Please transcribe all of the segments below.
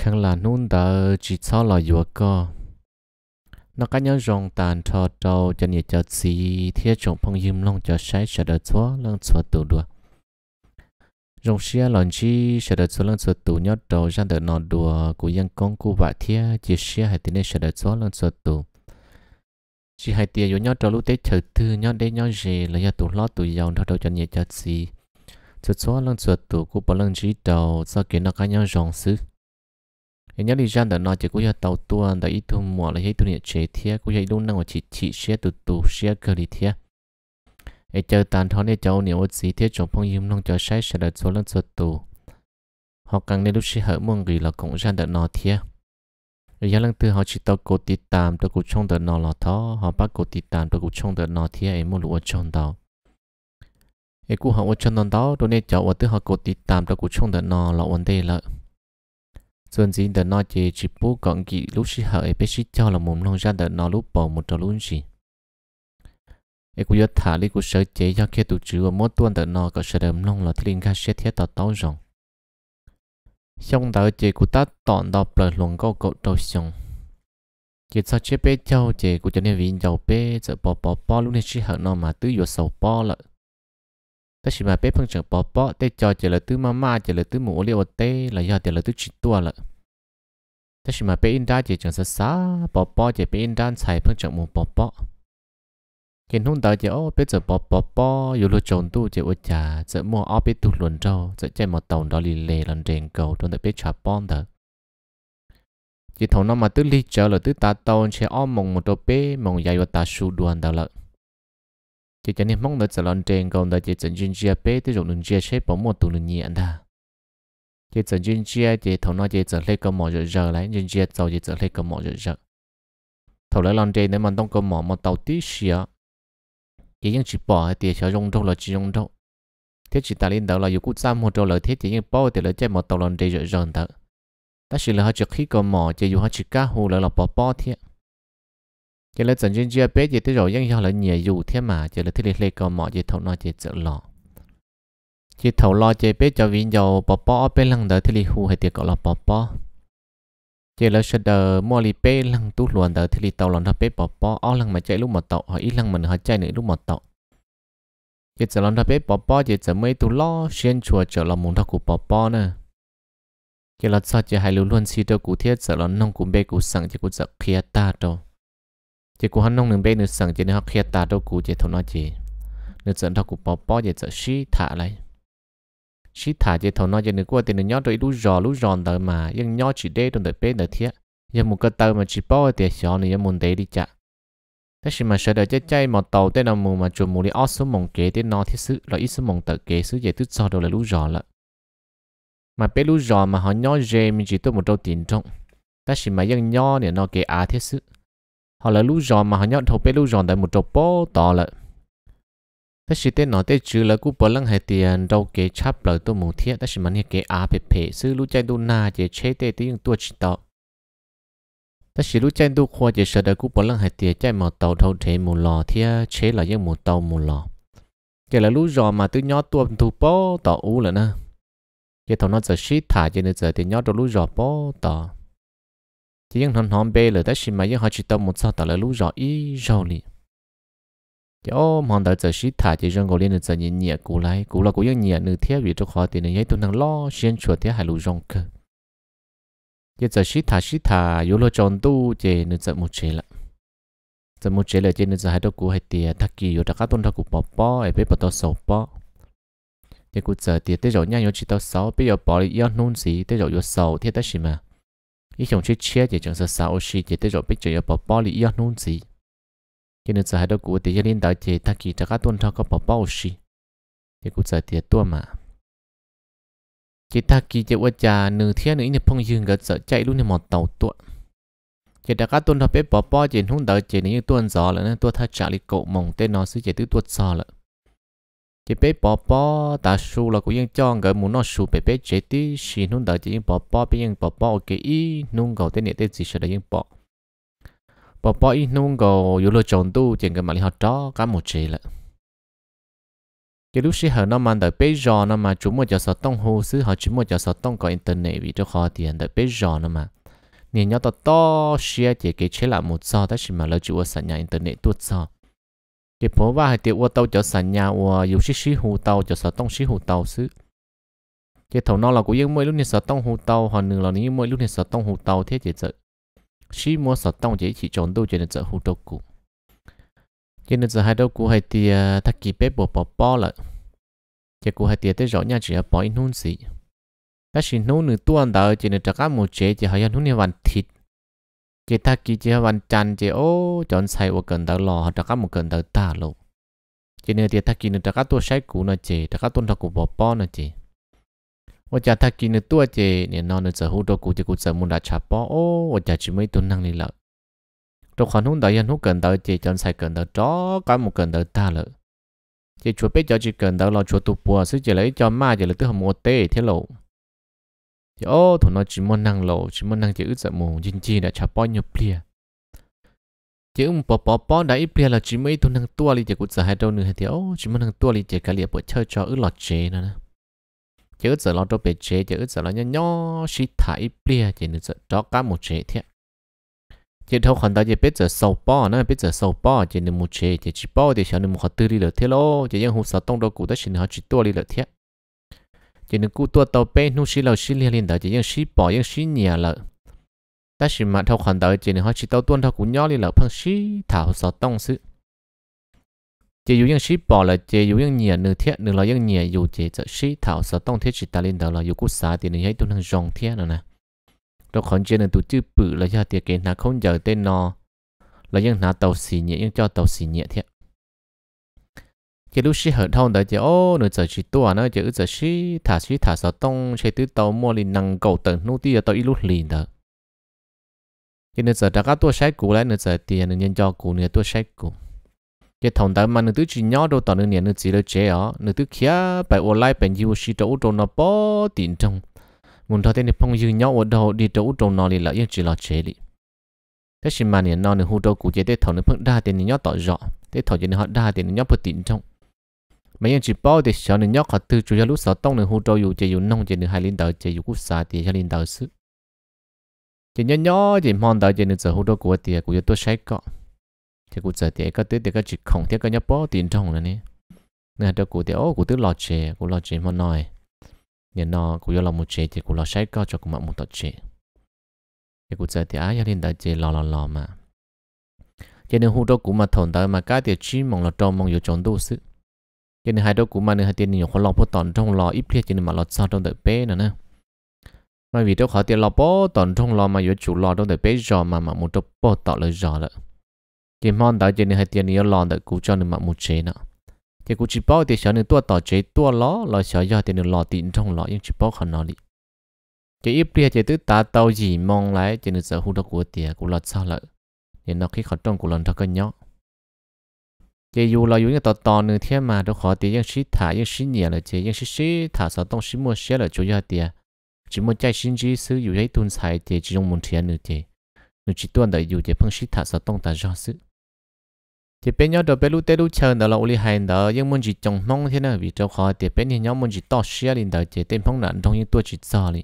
khăn là nôn đỡ chỉ sau là vừa co nó cá nhân rong tàn thọ trâu cho nhiệt cho xì thiết trồng phong yếm long cho sai sợ đỡ chúa lăng chúa tù đùa rong xia lòn chi sợ đỡ chúa lăng chúa tù nhớ trâu ra đỡ nọ đùa của dân công của vạ thiết chỉ xia hay tiền sợ đỡ chúa lăng chúa tù chỉ hai tiền yếu nhót trâu lúc tết thử thư nhớ đế nhớ gì là nhà tù lót tù giàu nó đâu cho nhiệt cho xì chúa chúa lăng chúa tù của bỏ lăng chỉ trâu sau kia nó cá nhân rong xứ ở chỉ có tàu tua ít thu chế luôn năng sẽ đi tàn nhiều trong phong yếm được số lần họ càng nên lúc sĩ hở mong gửi là cũng gian đợt nọ thia ở giá lăng thứ họ chỉ tàu cố tí tạm tao cũng trong đợt nọ là thó họ bắt cố tí tạm tao cũng trong đợt nọ thia ấy mua lụa trong đó ấy cũng họ ở trong đó đó nên cháu ở tư họ cố tí tạm tao cũng trong đợt nọ là vấn đề lợi ส่วนสิ่งเดินนอเจจิปูกองกีลูกชิเหอเปชิเจ้าละมุมลงจานเดินนอลูกปอมุตลุนจีเอกุยถาลิกุเสเจยาเคตุจือมดตัวนเดินนอก็เสดิมลงละทลิงคาเชเทตตอจงช่องเดินเจกุตัดตอนดอเปลลงก็กดตอชงเจซาเชเปเจ้าเจกุจะเนี่ยวินเจ้าเปจะปอปอปอลูกเนี่ยชิเหอนอมาตื้ออยู่เสาปอละต่ชิมาเป้พังเฉิงปอปอแต่จอเจลตื้อมามาเจลตื้อหมูเลียวเต้ละยอดเจลตื้อชิตัวละต่ชิมาเป้อินดานเจจังซาปอปอเจเป้อินดานใส่พังเฉิงหมูปอปอเกณนหุ่นตาเจอเป้จะปอปอปออยู่รูจงตู้เจอวจาจะมัวอ้อเป้ตุลวนเจ้าจะเจหมดตองดอลีเล่ลันเรงเกาตัวเป้ชาปอนเถอะจิตถงน้องมาตื้อลีเจอเลยตื้อตาโตองเชอ้อมมงมุดเป้มงยายวตาชูดวนเถอะ chỉ cho nên mong đợi sẽ lon trên còn đợi chỉ chỉnh chuyên chia bé tới rồi nung chia xếp bỏ một tủ nung nhẹ anh ta chỉ chỉnh chuyên chia chỉ thầu nói chỉ chỉnh lấy cái mỏ rồi giờ lấy chuyên chia sau chỉ chỉnh lấy cái mỏ rồi giờ thầu lấy lon trên nếu mà đông cái mỏ một tàu tí xìa chỉ những chỉ bỏ thì tiền sẽ rong rong là chỉ dùng trong thế chỉ ta lên đầu là dùng cút xa một trong lợi thế chỉ những bao thì lấy chạy một tàu lon trên rồi giờ thật ta ta chỉ là họ chỉ khi cái mỏ chỉ dùng họ chỉ cá hù là là bỏ bỏ thiệt. จะเลยสังเกตเป๊ะจะที่เรายังยังเลยเหนียอยู่เท่ามาจะเลยที่เล็กๆก็เหมาะจะทุ่น้อยจะจะ่อจะทุ่ล่อเจะเป๊ะจะวิ่งยาวปอปอเป็นหลังเดอร์ที่เลิหูให้เตียก็ลรอปอปอเจะเลยชดเดอร์มอลีเป๊ะหลังตุ้ลวนเดอที่ลิเต่าหลอนท้าเปปอปอเอาหลังมาใจลูกหมดต่ออยหลังมันหอยใจหนึ่งลูกหมดต่เจะจะหลังถ้เป๊ปอเอจะจะไม่ตุ้ลอเชียนชัวเจะลำมุนท้ากูปอปอเนอะจะเลยชเจะให้ลูกลวนซีเดอกูเทียจะหลอนนองกูเบกูสั่งจกูจะเคลียตาโต chỉ của hắn nông nương bé nửa sẵn chỉ nên học khía ta đâu cú chỉ thâu nói chỉ nửa sẵn thâu cụ bỏ bỏ chỉ sợ xí thả lại xí thả chỉ thâu nói chỉ nửa qua tiền nửa nhót rồi lú rò lú giòn đời mà nhưng nhót chỉ đê trong đời bé nửa thiết nhưng một cái tàu mà chỉ bỏ tiền thì xó nửa muốn đê đi chả thế thì mà sợ đời chết chay một tàu tên là mù mà chuột mù đi ót số mồng kế tên nó thiết sự rồi ít số mồng tờ kế sự vậy tức sao đâu là lú rò lận mà bé lú rò mà họ nhót dê mình chỉ tôi một đầu tiền trong ta chỉ mà dân nho để nó kế á thiết sự họ là lũ giòn mà họ nhọn thầu bé lũ giòn tại một chỗ bó to lợ ta chỉ tên nói tên chữ là cú bờ lăng hai tiền đâu kế chắp lời tôi muốn thiết ta chỉ mình kế á bề bề sư lũ chạy đu na chỉ chế tê tiếng tua chỉ tao ta chỉ lũ chạy đu khoa chỉ sợ đời cú bờ lăng hai tiền chạy mà tàu thâu thế mù lò thiết chế là những mù tàu mù lò chỉ là lũ giò mà tôi nhót tuôn thu bó tỏ u là nè chỉ thằng nó giờ shit thả chỉ nữa giờ thì nhót đồ lũ giò bó tỏ chỉ những hòn hòn bê lửa đã xì mà những họ chỉ tao một sao tao là lũ rõ ý rõ li chỉ ô mòn tao giờ xí thả chỉ rằng gọi lên giờ nhìn nhẹ cũ lại cũ là cũ những nhẹ nửa thiết bị cho khó tiền này tôi năng lo xuyên chuột thế hai lũ rong cơ chỉ giờ xí thả xí thả yếu lo tròn tu chỉ nửa giờ một chế lại giờ một chế lại chỉ nửa giờ hai đứa cũ hai tiền thắc kỳ yếu đã các tuần thắc cũ bỏ bỏ ai biết bỏ tao sầu bỏ chỉ cũ giờ tiền tới rồi nhau chỉ tao sầu bây giờ bỏ đi yêu nôn gì tới rồi yêu sầu thế ta xí e mà ยิิ่งชช伊想去切的就是三五十的，得着被着要包包里要弄子。今日在海头จ的ย领导的，他บ这个段涛个包包时，结果น跌多嘛。จิตากีจะว่าจะหนึ่งเที่ยหนึ่งเนี่ยพงยืนก็จะใจรู้เนี่ยหมดตัวตัว จะตากาต้นทับเป็บปอปอจนหุ่นเดาเจิตในยุตัวอนซอเล้วนะตัวท่าจาริโกมองเต้นนอนซื้อเจ้ตตัวซอเลย chỉ bé bỏ bỏ ta su là cũng yên cho người muốn nó su bé bé chế tí xì nung đợi chỉ yên bỏ bỏ bé yên bỏ bỏ ok ý nung gầu tên này tên gì sẽ đợi yên bỏ bỏ bỏ ý nung gầu yếu lo chọn tu chỉ người mà đi học đó cả một chế lại cái lúc xí hở nó mà đợi bé giò nó mà chúng mua cho sáu tông hồ xứ họ chúng mua cho sáu tông có internet vì cho khó tiền đợi bé giò nó mà nhìn nhau to to xia chỉ cái chế là một sao đó chỉ mà lỡ chịu ở sẵn nhà internet tuột sao thì phố và hai tiêu ô tàu cho sẵn nhà ô dù xí xí hù tàu cho sợ tông xí hù tàu xứ thì thầu nó là của những mỗi lúc này sợ tông hù tàu hoặc nữa là những mỗi lúc này sợ tông hù tàu thế chỉ sợ xí mua sợ tông chỉ chỉ chọn đâu chỉ nên sợ hù tàu cũ chỉ nên sợ hai đâu cũ hay thì à, thắt kỳ bếp bộ bỏ bỏ lại chỉ cũ hay thì tới rõ nhà chỉ là bỏ in hôn xí các xin nô nữ tuân đạo chỉ nên trả cả một chế chỉ hay hơn hôn nhà vạn thịt กีตากีเจวันจันเจโอจอนใส่วเกินตลอดตะกัมเกินตตาโลเจเนื้อเตียทักกินตะกัตัวใช้กูนะเจตะกัตัวทักกูบอป้อนะเจว่าจะทักกินตัวเจเนี่ยนอนจะหูตัวกูจะกูจะมุดาชาป้อโอ้ว่าจะจะไม่ตุนนั่งนี่ละตัวขอนุ่นตายันหูเกินตเจจอนใส่เกินตจอกัมเกินตตาเลยเจชัวเป้จอจีเกินตลอดชัวตัวปัวซึ่งเจเลยจอนมาเจเลยตัวหัวเต้เท่า yo thằng nó chỉ muốn năng lộ chỉ muốn năng chữ sợ mù chính chi đã chả bao nhiêu plea chữ um bỏ bỏ bỏ đã ít plia là chỉ mấy thằng năng tua li chỉ cũng sợ hai đâu nữa thì ô chỉ muốn năng tua li chỉ cái liệp bộ chơi cho ứ lọt chế nữa nè chữ sợ lo đâu bể chế chữ sợ lo nho nho xí thả ít plia chỉ nữa giờ đó cá một chế thiệt chỉ thâu khoản đó chỉ biết giờ sầu bỏ nữa biết giờ sầu bỏ chỉ nên một chế chỉ chỉ bỏ thì sao nên một họ tư đi được thế lo chỉ những hồ sơ tông đâu cũng đã xin họ chỉ tua đi được thế chỉ nên cú tua tàu bé nu xí lầu xí liên liên đó chỉ những xí bỏ những xí nhà lợ ta chỉ mà thâu khoản đó chỉ nên họ chỉ tàu tuôn thâu cú nhỏ liên lợ phăng xí thảo sọ tông sự chỉ dụ những xí bỏ là chỉ dụ những nhà nửa thiết nửa lò những nhà dù chỉ chợ xí thảo sọ tông thiết chỉ ta liên đó là dù cú xá thì nên hãy tuân hàng rong thiết nữa nè đó còn chỉ nên tụ chữ bự là do tiệt cái nào không giờ tên nó là những nhà tàu xì nhẹ những cho tàu xì nhẹ thiết chỉ lúc xí hở thông đó chỉ ô nửa giờ chỉ tua nó chỉ giờ xí thả xí thả sáu tông xe tứ tàu mua liền năng cầu tận nô tia tàu ít lúc liền đó chỉ nửa giờ đã có tua sách cũ lại nửa giờ tiền nửa nhân cho cũ nửa tua sách cũ chỉ thông đó mà nửa tứ chỉ nhỏ đâu tàu nửa nửa chỉ là chế ó nửa tứ kia bài lại bài nhiều xí chỗ trộn nó bỏ tiền trong muốn thôi thì phong dư nhỏ ở đâu đi chỗ trộn nó liền là yên chỉ là chế đi thế xin mà nửa nó nửa hú đâu cũ chế thế thầu nửa phun đa tiền nửa nhỏ tỏ rõ thế thầu chỉ nửa họ đa tiền nửa nhỏ bất tiền trong mấy anh chị bảo để cho nên nhóc họ từ chủ yếu lúc sáu tông nên hỗ trợ dù chỉ dù nông chỉ nên hai linh đạo chỉ dù quốc xã thì hai linh đạo sư chỉ nhớ nhớ chỉ mong đạo chỉ nên giờ hỗ trợ của thì của tôi sai cọ thì của giờ thì cái tới thì cái chỉ không thì cái nhớ bảo tiền trong này nè nè đó của thì ô của tôi lo chè của lo chè mà nói nhà nó của yêu là một chè thì của lo sai cọ cho của mọi một tọt chè thì của giờ thì ai hai linh đạo chè lo lo lo mà cho nên hỗ trợ của mà thổn tới mà cái thì chỉ mong là trong mong yêu trong đâu sự cái này hai đứa của mà nữa hai tiền nhiều khó lọc bố tòn trong lò ít liệt chỉ mà lọt sao trong đợi bé nữa nè mà vì đâu khó tiền lọc bố tòn trong lò mà yếu chủ lò trong đợi bé giò mà mà một trong bố tỏ lời giò đó cái món đó chỉ này hai tiền nhiều lò đợi cú cho nên mà một chế nữa cái cú chỉ bao thì sợ nên tua tỏ chế tua ló lò sợ do tiền lò tiền trong lò nhưng chỉ bao khó nói đi cái ít liệt chỉ tứ ta tàu gì mong lại chỉ nên sợ hụt đó của tiền của lọt sao lợi nên nó khi khó trong của lần thọ cân nhóc mà thả thả thả sao sao mua chủ yếu chỉ chỉ chạy ta 也有了有人到到那天嘛，都好的，也是他，也是你了，这也是谁他啥东西没写了就要的，只么在心里是有些东西的，这种问题呢的，你只断的有的碰是他啥东西啥事。thì bên nhau đó bên lúc tết lúc chờ đó là uli hại đó nhưng muốn chỉ trồng mong thế nào vì cho khó thì bên nhau nhau muốn chỉ to xia lên đợi chỉ tên phong nạn trong những tuổi chỉ sao đi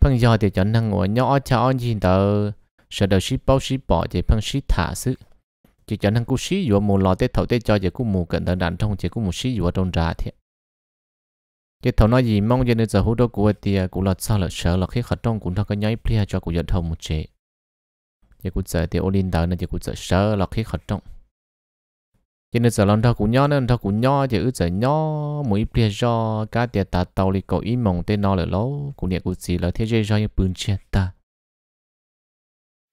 phong giờ thì chẳng năng ngồi nhau ở cha ăn gì đó sợ đầu ship bao ship bỏ thì phong ship thả sự chỉ cho năng cú sĩ vừa mù lò tết thầu tết cho chỉ cú mù cận tận đạn trong chế cú mù sĩ vừa trong ra thiệt chỉ thầu nói gì mong cho nên giờ hú đó của tia cú lọt sao lọt sợ lọt khi khát trong cũng thằng cái nhảy plia cho cú giật thầu một chế chỉ cú sợ tia olin đào nên chỉ cú sợ sợ lọt khi khát trong cho nên giờ lần thao cú nhó nên thao cú nhó chỉ ước giờ nhó mũi plia cho cá tia tà tàu li cậu ý mong tên nó là lố cú niệm cú gì là thế giới do những bươn chết ta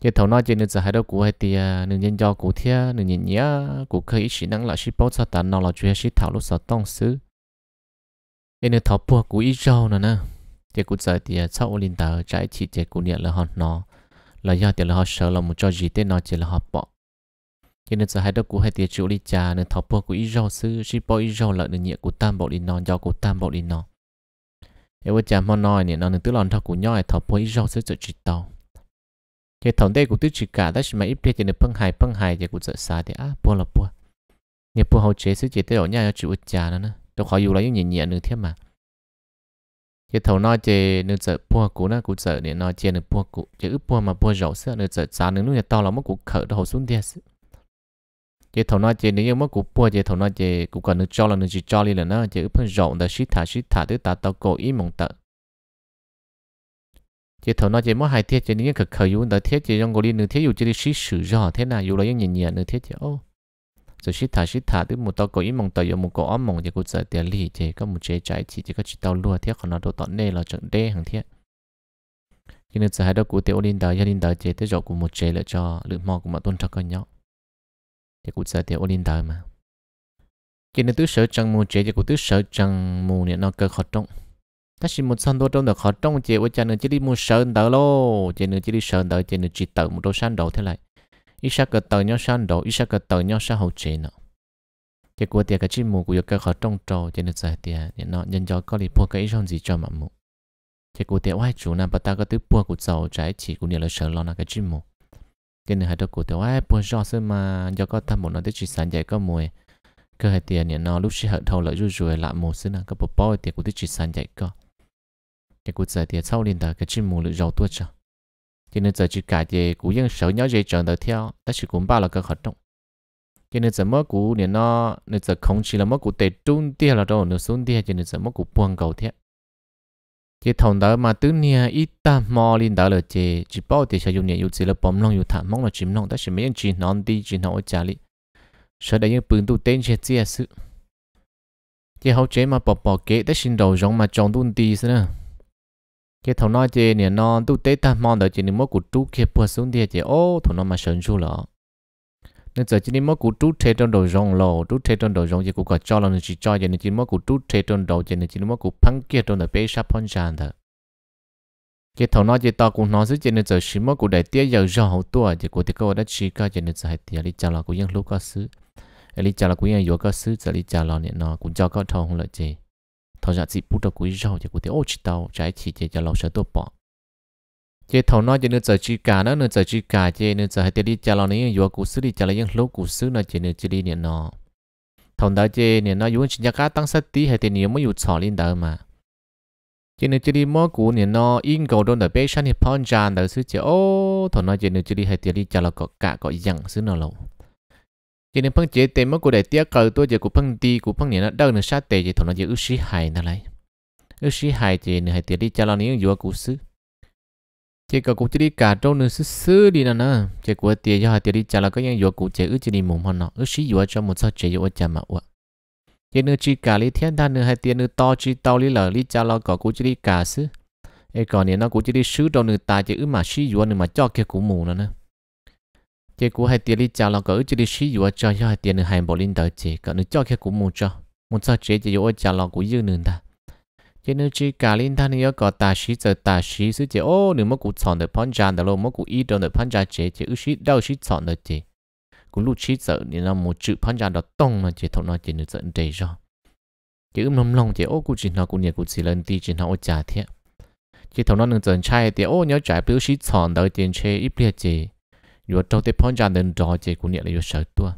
cái thầu nói chuyện giờ hai đâu cũ hay thì nửa nhân do cũ thia nửa nhân nhía cũ khơi ít sĩ năng là sĩ bao sao tàn nó là chuyện sĩ thảo lúc sao tông xứ cái nửa thảo bùa cũ ít rau nữa nè chỉ cũ giờ thì à, sau linh tờ trái chỉ cái cũ niệm là họ nó là do thì là họ sợ là một cho gì tên nó chỉ là họ bỏ cái nên giờ hai đâu cũ hai thì chịu đi cha nửa thảo bùa cũ ít rau xứ sĩ bao ít rau là nửa nhẹ cũ tam bộ đi nó do cũ tam bộ đi nó cái vừa chạm mà nói này nó nửa tứ lòng thảo cũ nhoi thảo bùa ít rau xứ chỉ tao cái thống đây của tôi chỉ cả đó mà ít biết thì nó phân hài phân hài thì cũng sợ xa thì á buồn là buồn, nhiều buồn hậu chế sẽ chế tới ở nhà chịu trà nữa nữa tôi khó dù lấy những nhẹ nhẹ nữa thế mà cái thống nói chế nó sợ buồn cũ nó cũng sợ để nói chế nó buồn cũ chế ướp bùa mà buồn rậu sợ nó sợ xa nữa lúc này to lắm mất cũng khở đầu xuống tiền chế thống nói chế nếu như mất cũng buồn, chế thống nói chế cũng còn nó cho là nó chỉ cho đi là nó chế ướp bùa rậu là xí thả xí thả tới ta tao cổ ý mong tợ chỉ thầu nó chỉ mất hai thiết chỉ những cực khởi yếu đỡ thiết chỉ trong cái nửa thiết yếu chỉ đi xí sử rõ thế nào yếu là những nhìn nhận nửa thiết chỉ ô rồi xí thả xí thả tức một tao có ý mong tao một có ấm mong chỉ cũng sợ tiền lì chỉ có một chế trái chỉ chỉ có chỉ tao lùa thiết còn nó đồ tận đây là trận đê hàng thiết khi nên sợ hai đó của tiểu linh đời gia đình đời chế tới rồi của một chế lựa cho lựa mò của mà tôn trọng con nhau thì cũng sợ tiểu linh đời mà khi nên tứ sợ chẳng mù chế thì cũng tứ sợ chẳng mù niệm nó cơ khó trọng ta chỉ một sân đồ trong được khó trong chế với cha nữa chỉ đi một sơn đỡ lô chế nữa chỉ đi sơn đỡ chế nữa chỉ tự một đồ san đồ thế này ít sao cái tự nhau san đồ ít sao cái tự nhau sao hậu chế nữa chế của tiền cái chỉ mua của cái khó trong trò chế nữa giải tiền nên nó nhân do có lý mua cái ý trong gì cho mà mua chế của tiền oai chủ nào bà ta có tứ mua của giàu trái chỉ của nhiều là sợ lo là cái chỉ mua chế nữa hai đứa của tiền oai mua do xưa mà do có tham một nó tới chỉ sản dạy có mùi cơ hệ tiền nên nó lúc chỉ hận thầu lợi rủi rủi lại một xưa nào có bộ bao tiền của tới chỉ sản giải có thì cụ giờ thì sau liền đó cái chim mồi lưỡi rầu tua chờ cho nên giờ chỉ cả thì cụ dân sở nhớ dây chọn đó theo đó chỉ cũng bao là cái hoạt động cho nên giờ mất cụ nên nó nên giờ không chỉ là mất cụ để trung đi là đâu nữa xuống tia cho nên giờ mất cụ buông cầu thế chỉ thằng đó mà tứ nia ít ta mò lên đó là chỉ chỉ bao thì sử dụng nhiều chỉ là bấm lòng nhiều thả mong là chìm lòng đó chỉ mấy chỉ non đi chỉ nói trả lý sợ đấy những bưng tu tên sẽ chia sự chỉ hậu chế mà bỏ bỏ kế ta xin đầu giống mà chọn tu đi xí nữa cái thầu nói chê nè nó tu tế ta mong đợi chỉ nên mỗi cụt trú kia bùa xuống địa à chê ô thầu nó mà sờn chú lọ nên giờ chỉ nên mỗi cụt trú thế trong đầu rồng lò trú thế trong đầu rộng chỉ cũng có cho là nên chỉ cho vậy nên chỉ mỗi cụt trú thế trong đầu chỉ nên chỉ mỗi cụt phăng kia trong đầu bê sáp phong tràn thôi cái thầu nói chê ta cũng nói dưới chỉ nên giờ chỉ mỗi cụt đại tiếc giờ rồng hậu tua à chỉ cụt thì câu đã chỉ cái chỉ nên giờ thì đi chào là cũng ยัง lúc có xứ đi chào là cũng ยัง yếu có xứ giờ đi chào là nè nó cũng cho có thầu không lợi chê thọ giả chỉ bút đầu cuối rau chỉ của thế ô chỉ tàu trái chỉ chỉ cho lâu sợ tốt bỏ chỉ thầu nói cho nên giờ chỉ cả nó nên giờ chỉ cả chỉ nên giờ hai tiếng đi cho lâu này vừa cú xử đi cho lại những lúc cú xử nó chỉ nên chỉ đi nè nó thằng đó chỉ nè nó vốn chỉ nhắc cá tăng sát tí hai tiếng nhiều mới vụt sò lên đó mà chỉ nên chỉ đi mua cú nè nó in cầu đôn đợi bé sáng thì phong tràn đợi xứ chỉ ô thằng nói chỉ nên chỉ đi hai tiếng đi cho lâu có cả có dặn xứ nó lâu cho nên phân chế tên mất của đại tiếc cờ tôi chỉ của phân ti của phân nhện nó đâu nữa sát tệ chỉ thổ nó chỉ ước sĩ hài nó lại ước sĩ hài chỉ nữa hãy tiền đi cho lo những dụng của xứ chỉ có cũng chỉ đi cả trâu nữa xứ xứ đi nè nè chỉ của tiền cho hãy tiền đi cho lo có những dụng của chỉ ước chỉ đi mồm hơn nó ước sĩ dụng cho một sao chỉ dụng cho mà uạ chỉ nữa chỉ cả lý thiên đa nữa hãy tiền nữa to chỉ tao lý lở lý cho lo có cũng chỉ đi cả xứ ấy còn này nó cũng chỉ đi xứ trâu nữa ta chỉ ước mà sĩ dụng nữa mà cho kia cũng mù nữa nè cái cú hai tiền đi chào là cỡ chỉ đi sử dụng cho cho hai tiền hai bộ linh đợi chỉ cỡ nữa cho cái cú mua cho muốn cho chế chỉ vừa chào là cú dư nữa ta chế nữa chỉ cả linh ta, nữa có ta xí giờ ta xí xứ chế ô nữa mất cú chọn được phán giá được luôn mất cú ít được phán giá chế chỉ ư xí đâu xí chọn được chế cú lúc xí giờ nên là một chữ phán giá đó tông là chế thằng nó chế nữa dẫn đầy rồi chỉ ưm lòng lòng chế ô cú chỉ nó cú nhẹ cú chỉ lên ti chỉ nó ô trả thiệt chỉ thằng nó nên dẫn trai thì ô nhớ trả biểu xí chọn đợi tiền chế ít bia chế yo trâu tế phong giàn đến rõ chế cũng niệm là yo sợ tua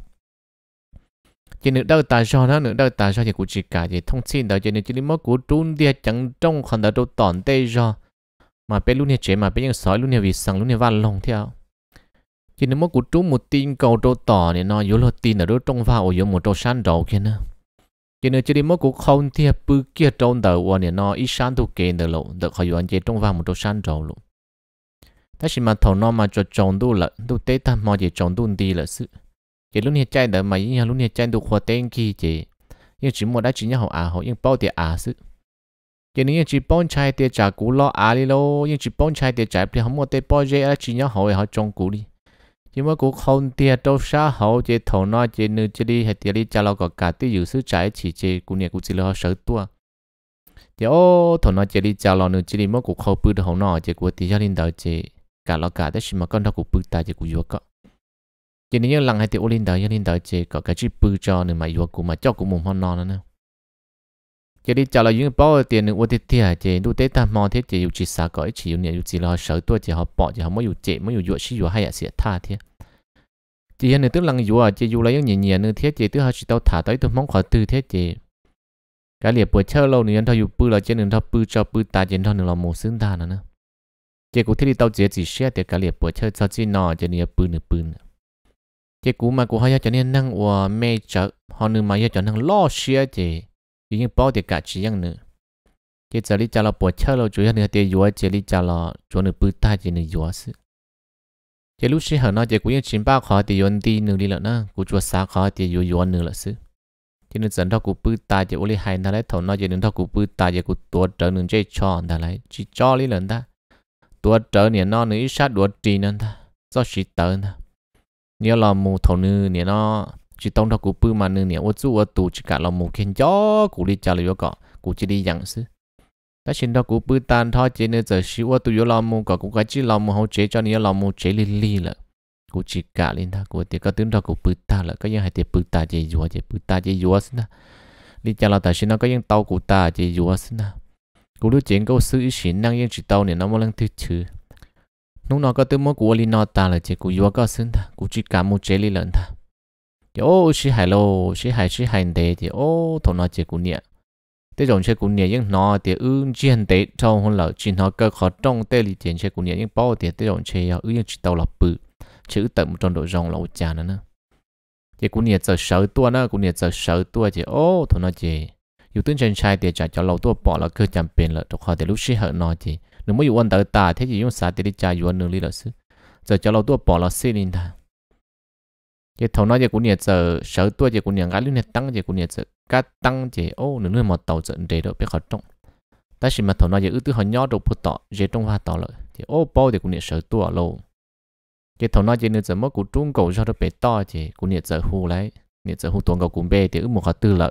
chỉ nữ đau ta cho nó nữ đau ta cho thì cũng chỉ cả chỉ thông tin đó cho nên chỉ lý mất của trung địa chẳng trong khẩn đó đâu tòn tê do mà bé lúc này chế mà bé những sói luôn nhà vì sằng luôn nhà văn lòng theo chỉ nếu mất của trung một tin cầu đâu tỏ này nó yếu lo tin ở đâu trong vào yếu một trâu san đầu kia nữa chỉ nếu chỉ lý mất của không thì bự kia trong đầu này nó ít san thu kia nữa lộ được khỏi yếu anh chế trong vào một trâu san đầu luôn 但是嘛，头脑嘛就重度了，都对他嘛也重度低了是。chỉ lúc hiện chạy đỡ mà những lúc hiện chạy đủ khoa tên kia chỉ nhưng chỉ mua đã chỉ nhau à họ nhưng bao tiền à sự chỉ nếu chỉ bón chai tiền trả cú lo à đi lo nhưng chỉ bón chai tiền trả thì không một tiền bao giờ là chỉ nhau họ họ trồng cú đi chỉ mua cú không tiền đâu xa họ chỉ thầu nó chỉ nữ chỉ đi hay tiền đi trả lo có cả tiền dữ sự trái chỉ chỉ cú này cú chỉ lo sợ tua chỉ ô thầu nó chỉ đi trả lo nữ chỉ đi mua cú không bự được họ nó chỉ cú tiền gia đình đào chỉ cả lo cả đó mà con đâu cũng bự ta chỉ cũng vừa có chỉ nếu lần hai tiêu lên đời lên đời chơi có cái chỉ bự cho nên mà vừa cũng mà cho cũng mồm hòn non nữa chỉ đi chào là những bỏ tiền nữa ôi thiệt thiệt chỉ đủ tế ta mò thiệt chỉ dù chỉ xả có chỉ dù nhiều chỉ lo sợ tôi chỉ họ bỏ chỉ họ mới dù chỉ mới dù vừa chỉ vừa hay à sẽ tha thiệt chỉ hiện nay tức lần vừa à, chỉ dù lấy những nhiều nhiều nữa thiệt chỉ tức họ chỉ tao thả tới tôi mong khỏi từ thiệt chỉ cái liệp bữa chơi lâu nữa anh thao dù bự là chỉ nên thao bự cho bự ta chỉ thao nữa là một xứng ta nữa chỉ cũng thiết đi tàu chỉ chỉ xe để cả liệp bữa chơi sao chi nọ cho nên bự nửa bự chỉ cũng mà cũng hay cho nên năng của mẹ chợ họ nữa mà cho năng lo xe chỉ chỉ những bao để cả chỉ những nữa chỉ giờ đi chợ là bữa chơi là chủ yếu nữa để vừa chỉ đi chợ là chủ nửa bự ta chỉ nửa vừa sự chỉ lúc xưa nó chỉ cũng những chín bao khó để yon đi nửa đi là na cũng chúa sáng khó để yon yon nửa là sự chỉ nên dẫn thao cụ bự ta chỉ uli hai ta lại thầu nọ chỉ nên thao cụ bự ta chỉ cụ tua trở nên chơi cho ta lại chỉ cho đi lần ta ตัวเจอเนี่ยนอนึกชาดัวจีนั่นท่าก็ชิเตอร์นะเนี่ยเรามูทนึเนี่ยนอชิตงทกูปื้มานึเนี่ยว่าจู่ว่าตูจิกะเรามูเข็นจ่อกูรีจ่าเลยว่าก็กูจะดีอย่างซึแต่ชินทกูปื้ตานทอเจเนจะชิว่าตัวยเรามูก็กูก็จีเรามูเขาเจจอเนี่ยเรามูเจลิลีเลยกูจิกะลินท่ากูเดี๋ยวก็ตึ้งทกูปื้ตาเลยก็ยังให้เดี๋ยวปื้ตาเจยัวเจปื้ตาเจยัวสินะลีจ่าเราแต่ชินก็ยังเตากูตาเจยัวสินะ cú lúc chuyện có sự ý xin năng yên chỉ tàu nên nó mới lần thứ thứ lúc nó có tư mối của linh nó ta là chỉ cú yoga có sinh ta cú chỉ cảm một chế lý lần ta thì ô xí hài lô sĩ hải sĩ hải thế thì ô thằng nó chỉ cú nhẹ thế rồi chế cú nhẹ nhưng nó thì ư chiến thế trong hôn lợ chỉ nó cơ khó trong tê lý chiến chế cú nhẹ nhưng bao thì thế rồi chế ờ, ư yên chỉ tàu là bự chữ tận một trong độ rồng là một chả nữa thì cú nhẹ giờ sợ tua nữa cú nhẹ giờ sợ tua thì ô thằng nó chỉ อยู่ตื้นเชนชายเตียจากจะเราตัวปอเราคือจำเป็นละทุกคนแต่ลูกชี้เหอะนอจีหนึ่งไม่อยู่วันตาตาเที่จะยุ่งสาติริจาอยู่วันหนึ่งลีละซึจะจะเราตัวปอเราซีนินทาเจ้าทอนอเจ้ากูเนี่ยจะเสือตัวเจ้ากูเนี่ยการเรื่องตั้งเจ้ากูเนี่ยจะการตั้งเจ้าโอ้หนึ่งเรื่องมาเต่าจะเดี๋ยวไปขอต้องแต่สิมาทอนอเจ้าอือตื้อหันยอดดูพุทธเจ้าต้องว่าต่อเลยเจ้าโอ้เป้าเจ้ากูเนี่ยเสือตัวเราเจ้าทอนอเจ้าเนี่ยจะเมื่อกูจุ้งกูชอบไปต่อเจ้ากูเนี่ยจะหูไรเนี่ยจะหูตัวกูกูเบ้เจ้าอือหมดเขาตื้อเลย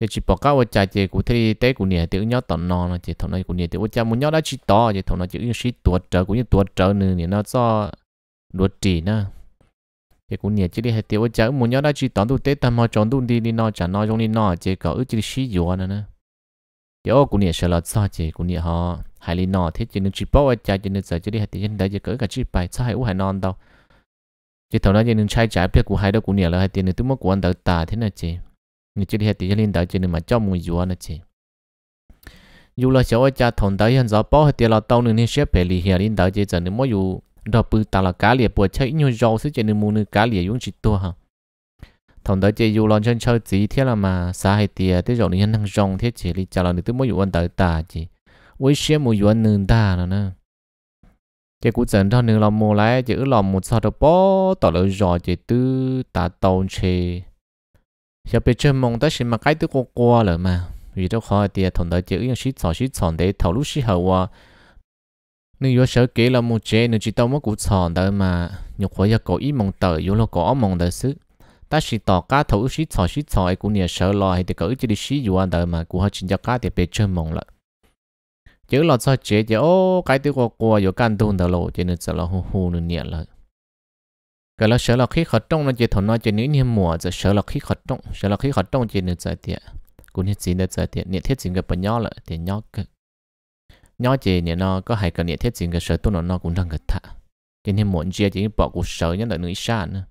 giờ chỉ bỏ cao chạy chỉ cụ thể tế cụ nè tiếng nhớ tận non là chỉ thằng này cụ nè tiếng cha muốn nhớ đã chỉ to chỉ thằng này chỉ như sĩ tuột trở cũng như tuột trở nữa nè nó do đuột chỉ nữa chỉ cụ nè chỉ đi hết tiếng cha muốn nhớ đã chỉ tận tu tế tâm họ chọn tu đi đi nọ chả nọ trong đi nọ chỉ có ước chỉ sĩ dùa nữa nè giờ cụ nè sẽ là sao chỉ cụ nè họ hai lý nọ thế chỉ nên chỉ bỏ chạy chỉ nên sợ chỉ đi hết tiếng đấy chỉ cỡ cả chỉ bài sao hai u hai non đâu chỉ thằng này chỉ nên trai trái biết cụ hai đó cụ nè là hai tiền này tôi mất của anh đỡ tà thế này chỉ người chơi đi hết thì lên tới chơi mà cho mùi dùa nữa chứ dù là cháu cha thằng tới hiện giờ bảo hết tiền là tao nữa nên xếp về lì hiện lên tới chơi giờ nữa mới dù đó bự ta là cá liệt bùa chơi nhiều rau sẽ chơi nên mua nữa cá liệt dùng chỉ tua ha thằng tới chơi dù là chân chơi gì thế là mà xa hết tiền tới rồi nên hàng rong thế chỉ đi trả là nên tới mới dù ăn tới ta chứ với xếp mùi dùa nên ta nữa nữa cái cú trận đó nương là mua lại chỉ làm một sao đó bảo, tao là rồi chỉ tư ta tàu chơi giờ 小别这梦的是嘛，该都过过了嘛。vì đó khó à thì thằng đó chỉ những shit sọ shit sọn để thầu lúc shit hậu à nếu có sợ kế là một chế nếu chỉ tao mất cú sọn đó mà nhục khỏi giờ có ý mong tới, yếu là có mong đó xứ ta chỉ tỏ cá thầu shit sọ shit sọn ấy cũng nhiều sợ lo hay thì cỡ chỉ đi shit yếu đó mà cũng hơi chính cho cá thì bị chơi mong lại chứ là sao chế chứ ô cái tiêu qua qua rồi can thun đó lộ chứ nên sợ là hù hù nữa nhẹ lại cái là sợ là khí khởi trong nó chỉ thằng nó chỉ nếu như mùa giờ sợ là khí khởi trong sở là khí khởi trong chỉ nên giải tiện cũng như chỉ nên giải tiện niệm thiết chính cái bằng nhau là tiền nhau cái nhau chỉ niệm nó có hai cái niệm thiết chính cái sở tu nó nó cũng đang cái thả chỉ nên muốn chia chỉ bỏ cuộc sở nhất là nữ xa nữa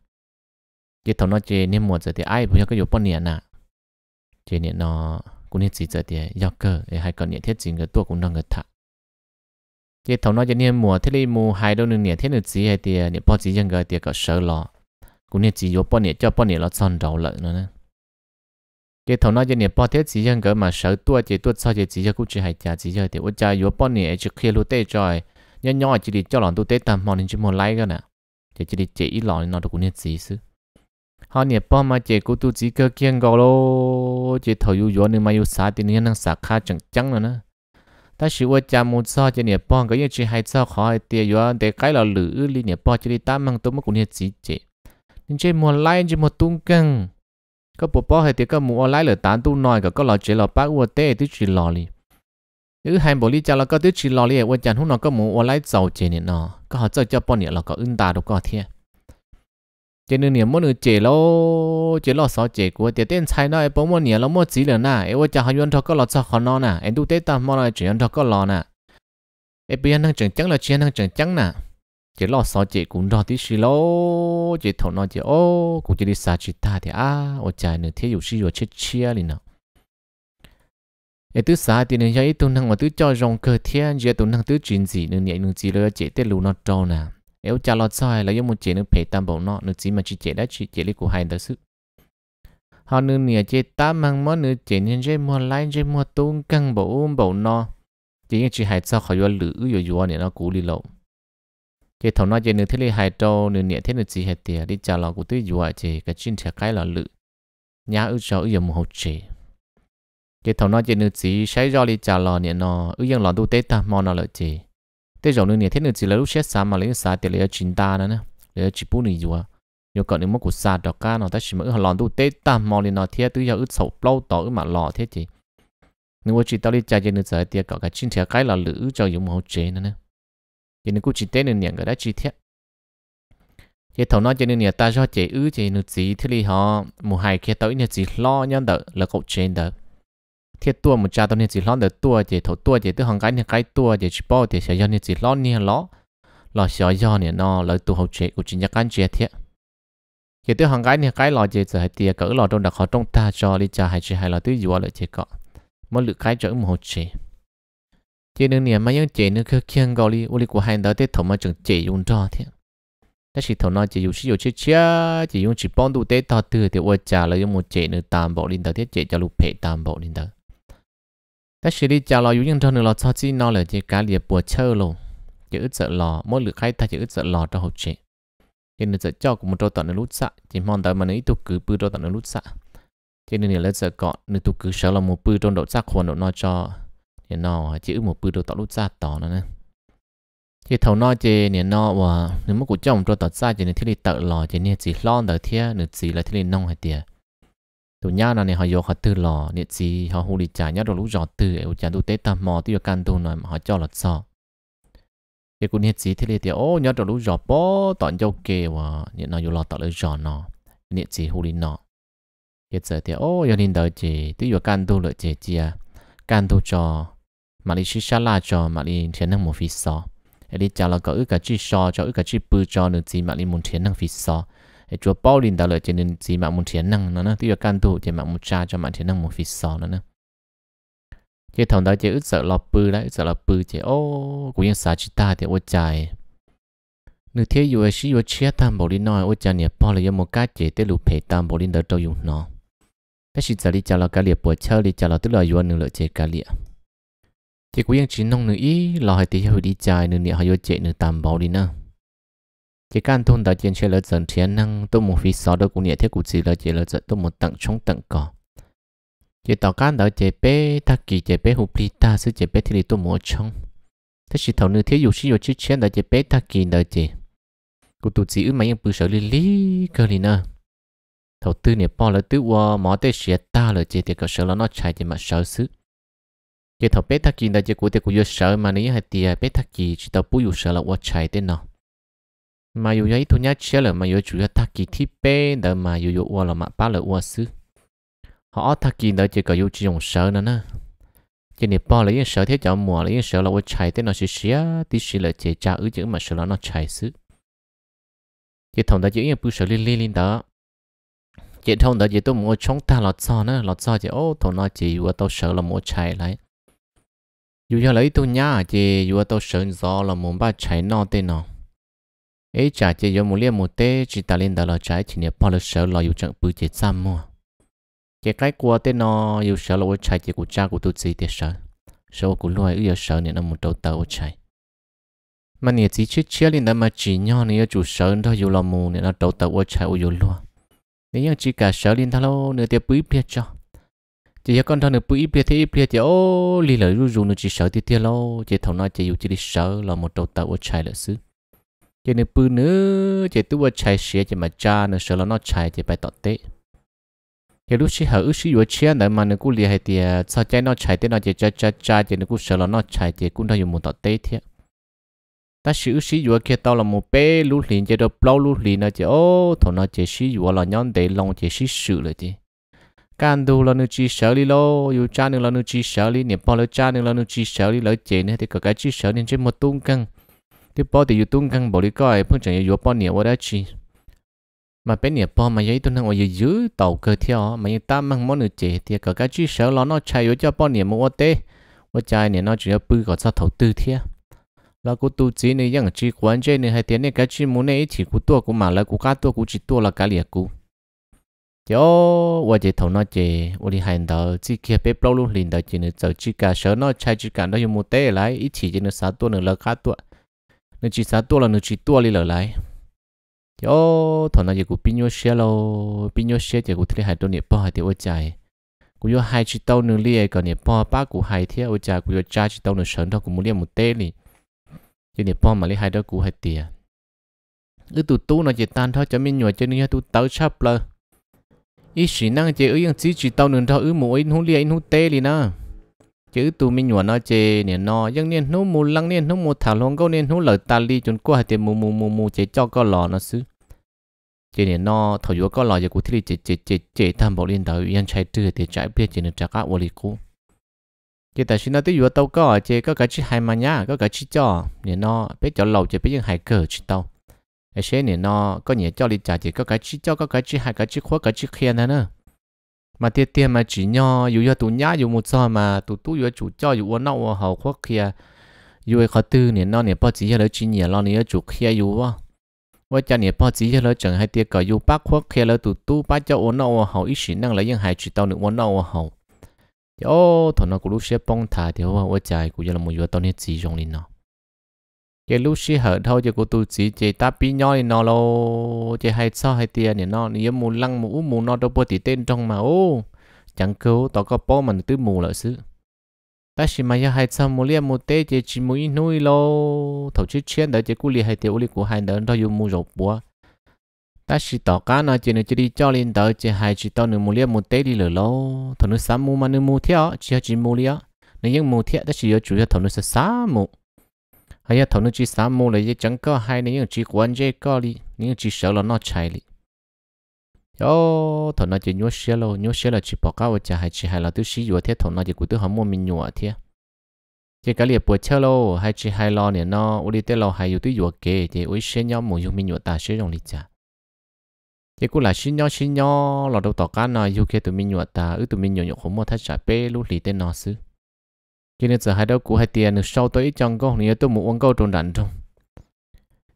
chỉ thằng nó chỉ nên mùa giờ thì ai bây giờ cái dụng bao niệm nè chỉ niệm nó cũng như chỉ giờ thì giao cơ hai cái niệm thiết chính cái tu cũng đang cái thả cái thầu nó cho nên mùa thế này mùa hai đâu nữa thế này chỉ hay thì nè bao chỉ dân cái thì có sợ lo cũng nè chỉ vô bao nè cho bao nè nó son đầu lợi nữa nè cái thầu nó cho nè bao thế chỉ dân cái mà sợ tua chỉ tua sau chỉ chỉ cho cũng chỉ hay trả chỉ cho thì ôi cha vô bao nè chỉ khi lúc tết rồi nhỏ nhỏ chỉ đi cho lòng tu tết tầm mà nên chỉ muốn lấy cái nè chỉ chỉ đi chỉ ít lòng nó cũng nè chỉ xứ họ nè bao mà chỉ cũng tu chỉ cái kiên gò lo chỉ thầu vô vô nên mà vô xả thì nè năng xả khá chẳng chẳng nữa nè ta chỉ qua cha muốn sao cho nhà bong cái chỉ hay sao khỏi tiền rồi để cái là lử li nhà bong cho đi ta mang tôi mất cũng nhà chỉ chế nên chơi mua lại chơi mua tung căng có bộ bao hay thì có mua lại là tán tu nói cả có lò chế lò bác qua tê thì chỉ lò li nếu hai bộ li cha là có thứ chỉ lò li qua chàng hôm nào có mua lại giàu chế nè nó có họ cho cho bong nhà là có ưng ta đâu có thiệt cho nên nhiều món chế lo chế lo sao chế của tiền tiền sai nó em bố món nhiều lo món gì là na vừa vợ cha hai vợ thọ lo cho khó nó nè em tu tế tam món là chuyện thọ có lo nè ai bây giờ đang chẳng chẳng là chuyện đang chẳng chẳng nè chế lo sao chế cũng đó thì xí lo chế thọ nó chế ô cũng chế đi xa chỉ ta thì à vợ cha nữa thấy dù xí rồi chết chia liền nào ai tứ xa thì nên cho ít tu năng mà tứ cho rong cơ thiên giờ tu năng tứ chuyện gì nữa nhảy nữa gì rồi chế tết lù nó trâu nè nếu cha lo sai là do một chế nước phải tam bảo nọ nước chỉ mà chỉ chế đã chỉ chế lý của hai đó sự họ nước nè chế ta mang món nước chế nên chế mua lại chế mua tung căng bảo bảo nọ chỉ như chỉ hai sao khỏi vừa lử vừa vừa nè nó cú đi lộ chế thầu nói chế nước thế lý hai trâu nước nè thế nước chỉ hai tiền đi cha lo của tôi vừa chế cái chuyện thiệt cái là lử nhà ư cho ư giờ một hộp chế chế thầu nói chế nước chỉ sai do đi cha lo nè nó ư dân lo tu tế ta mò nó lợi chế thế rồi nữa nè thế nên chỉ là lúc xét xa mà lấy xa thì lấy chín ta nữa nè lấy chỉ bốn này rồi nhớ còn nếu mà cụt xa đó cá nó ta chỉ mới ở lòn tu tết ta mò lên nó thế tôi giờ ít sầu lâu tỏ mà lò thế chị nếu chỉ tao đi chơi trên nữa giờ thì có cái chín thẻ cái là lữ cho dùng màu chế nữa nè cho nên cũng chỉ tết nên nè cái đó chỉ thiết chế thầu nói cho nên ta cho chế ứ chế nữa gì thế thì họ mùa hai kia tới nè gì lo nhân đỡ là cậu trên đỡ thiết tua một cha tao nên chỉ lót được tua chỉ thổ tua chỉ tức hàng cái nên cái tua chỉ chỉ bao chỉ sẽ do nên chỉ lót nên lót lọ sẽ do nên nó lấy tu hậu chế của chính nhà căn chế thiệt. chỉ tức hàng cái nên cái lọ chỉ sẽ tiề cỡ lọ trong đặc họ trong ta cho đi cha hay chỉ hay là tứ dùa lợi chế cọ mà lựa cái trở một hậu chế chỉ nên niệm mà những chế nữa cứ kiêng gọi đi, u li của hai đó tết thổ mà chẳng chế dùng cho thiệt. ta chỉ thầu nói chỉ dùng sử dụng chế chia chỉ dùng chỉ bón đủ tết thọ từ thì ôi trả là dùng một chế nữa tạm bộ linh đó thiết chế cho lục phệ tạm bộ linh đó ta xử đi chào lò yếu nhân thân lò cho chi nó là chỉ cá liệp bùa chơi lò chỉ ít sợ lo mỗi lượt hay ta chỉ ít sợ lo cho học chị chỉ nên sợ cho của một trâu tận lút xạ chỉ mong tới mà nó ít tục cứ bự trâu tận lút xạ chỉ nên là sợ cọ nếu tục cứ sợ là một bự trong độ xác khuôn độ nó cho thì nó chỉ một bư đôi tận lút xạ tỏ nó nè chỉ thầu nó chỉ nên nó và nếu mà của một đôi tận xa chỉ nên thiết lập tợ lo chỉ nên chỉ lo tới thiết nếu chỉ là thiết lập nông hay tiệt tụ nhá là này họ vô họ tư lò nhiệt gì họ hù đi trả nhá đồ lũ giọt tư ở trả tụ tế tâm mò tiêu can tu nó họ cho lọt sọ cái cụ nhiệt gì thế này thì ô nhá đồ lúc giọt bó tọn châu kề và nhiệt nó vô lò tọt lũ giọt nó nhiệt gì hù đi nó nhiệt giờ thì ô giờ nên đợi chị tiêu can tu lợi chị chia can tu cho mà đi xí la cho mà đi thiên năng một phía sọ đi trả là có ước cả chi sọ cho ước cả chi bự cho nữa gì mà đi muốn thiên năng phía sọ để chúa bao đã lời trên nên gì mà muốn thiền năng nó nó tiêu can tu trên mạng muốn cha cho mạng thiền năng một phi sò nó nó chế thằng đó chế ức sợ lọp bư đấy sợ lọp bư chế ô cũng như xả chỉ ta thì ô chạy nữ thế yêu sĩ yêu chia tam bảo linh nói ô chạy nhà bao là yêu một cái chế tới lục phê tam bảo linh đỡ đâu dùng nó thế chỉ giờ đi chào là cái liệp bữa chơi đi chào là tức là yêu nữ lợi cái liệp chế cũng như chỉ nông nữ ý lo hay thì hiểu đi chạy nữ niệm hay yêu chế nữ tam bảo linh nữa chỉ cần thôn đã chiến chơi lợi dần thiên năng tôi một vì sao đó cũng nhẹ thiết cụ chỉ lợi chế lợi dần tôi một tặng chống tặng cỏ chỉ tàu can đó chế bé ta kỳ chế bé hụp li ta sư chế bé thì tôi một trong thế chỉ thầu nữ thiếu dụ sử dù chữ chiến đó chế bé ta kỳ đó chế cụ tụ chỉ ư mấy những bự sở li li cơ li nè thầu tư nè bỏ lợi tư qua mỏ tê xịa ta lợi chế thì có sợ là nó chạy chỉ mà sở sức chỉ thầu bé ta kỳ đó chế cụ thì cụ vô sợ mà nếu hai tiề bé ta kỳ chỉ tàu bù vô là qua chạy thế nào mà dù vậy tôi nhát chia là mà dù chủ yếu ta kỳ thi bê đỡ mà dù dù ua là mà ba là ua sư họ ta kỳ đỡ chỉ có dù chỉ dùng sợ nữa nè chỉ nè bỏ lấy sợ thế cho mùa lấy sợ là ua chạy thế nó sẽ xía tí xí là chỉ cha ứ chữ mà sợ là nó chạy sư chỉ thông đó chỉ yên bự sợ lên lên đó chỉ thông đó chỉ tôi mua chống ta lọt sao nữa lọt sao chỉ ô thằng nó chỉ ua tao sợ là mua chạy lại dù cho lấy tôi nhát chỉ ua tao sợ gió là muốn ba chạy nó tên nó ấy trả chế giống một liếc một tê chỉ ta lên đó là trái chỉ niệm bao lâu sợ lo yêu chẳng bự chế xăm mua chế cái của tên nó yêu sợ là trái chế của cha của tôi gì thế sợ sợ của loài yêu sợ nên nó một đầu tàu trái mà nhiệt chỉ chết chia lên đó mà chỉ nhau nên yêu chủ sợ nó yêu lo mù nên nó đầu tàu trái yêu lo nếu như chỉ cả sợ lên thao nữa thì bự biết cho chỉ cho con thằng nữa bự biết thế biết thì ô lì lời ru ru nó chỉ sợ thì thiệt lo chỉ thằng nó chỉ yêu chỉ đi sợ là một đầu tàu trái là xứ chỉ nên bự nữa chỉ tu chạy xe chỉ mà cha nữa sợ là nó chạy chỉ phải tọt tệ chỉ lúc xí hở xí vừa chia nữa mà nó cũng liền hay thì sao chạy nó chạy thế nó chỉ cha cha cha chỉ nên cũng sợ là nó chạy chỉ cũng đâu dùng một tọt tệ thế ta xí xí vừa kia tao là một bé lúc liền chỉ được bao lúc liền nó chỉ ô thôi nó chỉ xí vừa là nhóm để lòng chỉ xí sự rồi chứ can đồ nó chỉ sợ đi lo yêu cha nó chỉ sợ đi niệm bao lỡ cha nó chỉ sợ đi lỡ chế nữa thì cả cái chỉ sợ nên chỉ một tung căng thì bỏ thì yêu tung bỏ đi coi phong chẳng yêu bỏ nhiều quá đã chi mà bé nhiều bỏ mà giấy tôi năng ở dưới tàu cơ theo mà như ta mang món nữa chế thì cả cái chi sợ lo nó chạy vô cho bỏ nhiều mua tê và chạy nhiều nó chỉ là bự còn sao thầu tư thế là cô tu chỉ này rằng chỉ quan chế này hay tiền này cái chi muốn này chỉ của tôi của mà là của cá tôi chỉ tôi là cá liệt của cho và chỉ thầu nó chỉ và đi hành đạo chỉ kia bé bao luôn liền đạo chỉ nữa chỉ cả sợ nó chạy chỉ cả nó dùng một tê lại ít chỉ chỉ nó sáu tôi nữa là cá tôi nó chỉ sáng tua là nó chỉ tua đi lở lại yo thằng này cũng pin nhau xe lo pin nhau xe chỉ cũng thấy hai đôi nẹp bò hai thì ôi chạy cũng có hai chỉ tàu nửa lia còn nẹp bò ba cũng hai thế ôi chạy cũng có cha chỉ tàu nửa sơn thôi cũng muốn lia một tê đi chỉ nẹp bò mà lấy hai đôi cũng hai tiền ư tụ tu nó chỉ tan thôi cho mình nhỏ cho nên tụ tàu chắp lơ ít sĩ năng chỉ ở những chỉ chỉ tàu nửa thôi ư mỗi anh hú lia anh hú tê đi na chứ tụ mình nhuận nó chê nè nó nhưng nên nó mù lăng nên nó mù thả luôn gâu nên nó lời ta li chuẩn qua tiền mù mù mù mù chế cho có lò nó xứ chê nè nó thầu yếu có lò giờ cụ thì chế chế chế chế tham bộ liên đạo yên chạy tư tiền chạy bia chế nè trả cá ô li cũ chế tại xin nó tới yếu tàu có chế có cái chi hai mà nhá có cái chi cho nè nó biết cho lâu chế biết những hai cờ chỉ tàu ấy chế nè nó có nhẹ cho li trả chế có cái chi cho có cái chi hai cái chi khóa cái chi kia nè nữa mà tiết tiết mà chỉ nho dù cho tụ nhá dù một sao mà tụ tú dù chủ cho dù uốn nậu hậu quốc kia dù khó tư nè nó nè bao chỉ cho lỡ chỉ nhẹ lo nè chủ kia dù wa wa cha nè bao chỉ cho lỡ chẳng hay tiết cả dù bác quốc kia lỡ tụ tú bác cho uốn nậu hậu ít xí năng lấy những hai chỉ tao nữa uốn nậu hậu ô thằng nó cũng lúc sẽ bông thả thì wa wa chạy cũng là một vừa tao nè chỉ dùng lên nó cái lúc xí hở thôi cho cô tụi chị chị ta bị nhoi nó lo chị hay sao hay tiền này nó nếu mù lăng mù mù nó đâu bớt tí tên trong mà ô chẳng cứu tao có bỏ mình tứ mù lợi sự ta chỉ mà yêu hay sao mù lia mù tê chị chỉ mù ít nuôi lo thầu chứ chiến đỡ chị cú li hay tiêu lia của hai đỡ thôi dùng mù rộp búa ta chỉ tỏ cá nó chị nữa chị đi cho lên đỡ chị hay chỉ tao nữa mù lia mù tê đi lửa lo thầu nữa sắm mù mà nữa mù theo chị chỉ mù lia nếu những mù theo ta chỉ yêu chủ yếu thầu nữa sẽ mù hay là thằng nó chỉ sám mù là chẳng có hay nên chỉ quan chế có đi những chỉ sợ là nó chạy đi yo thằng nó chỉ nhớ xe lo nhớ xe là chỉ bỏ cao chả hay chỉ hay là tôi sử dụng thế thằng nó chỉ của tôi không muốn mình nhọ thế chỉ cái liệp bữa chơi lo hay chỉ hay lo nè nó uli tê lo hay tôi dùng cái chỉ ui xe nhau muốn dùng mình nhọ ta sử dụng đi chả chỉ cứ là xin nhau xin nhau là đâu tao cá nào dùng kia tụi mình nhọ ta ư tụi mình nhọ nhọ không muốn thay chả bê lúc lì tên nó xứ cho nên giờ hai đâu của hai tiền sau tới trong câu này tôi muốn uống câu trộn đạn trong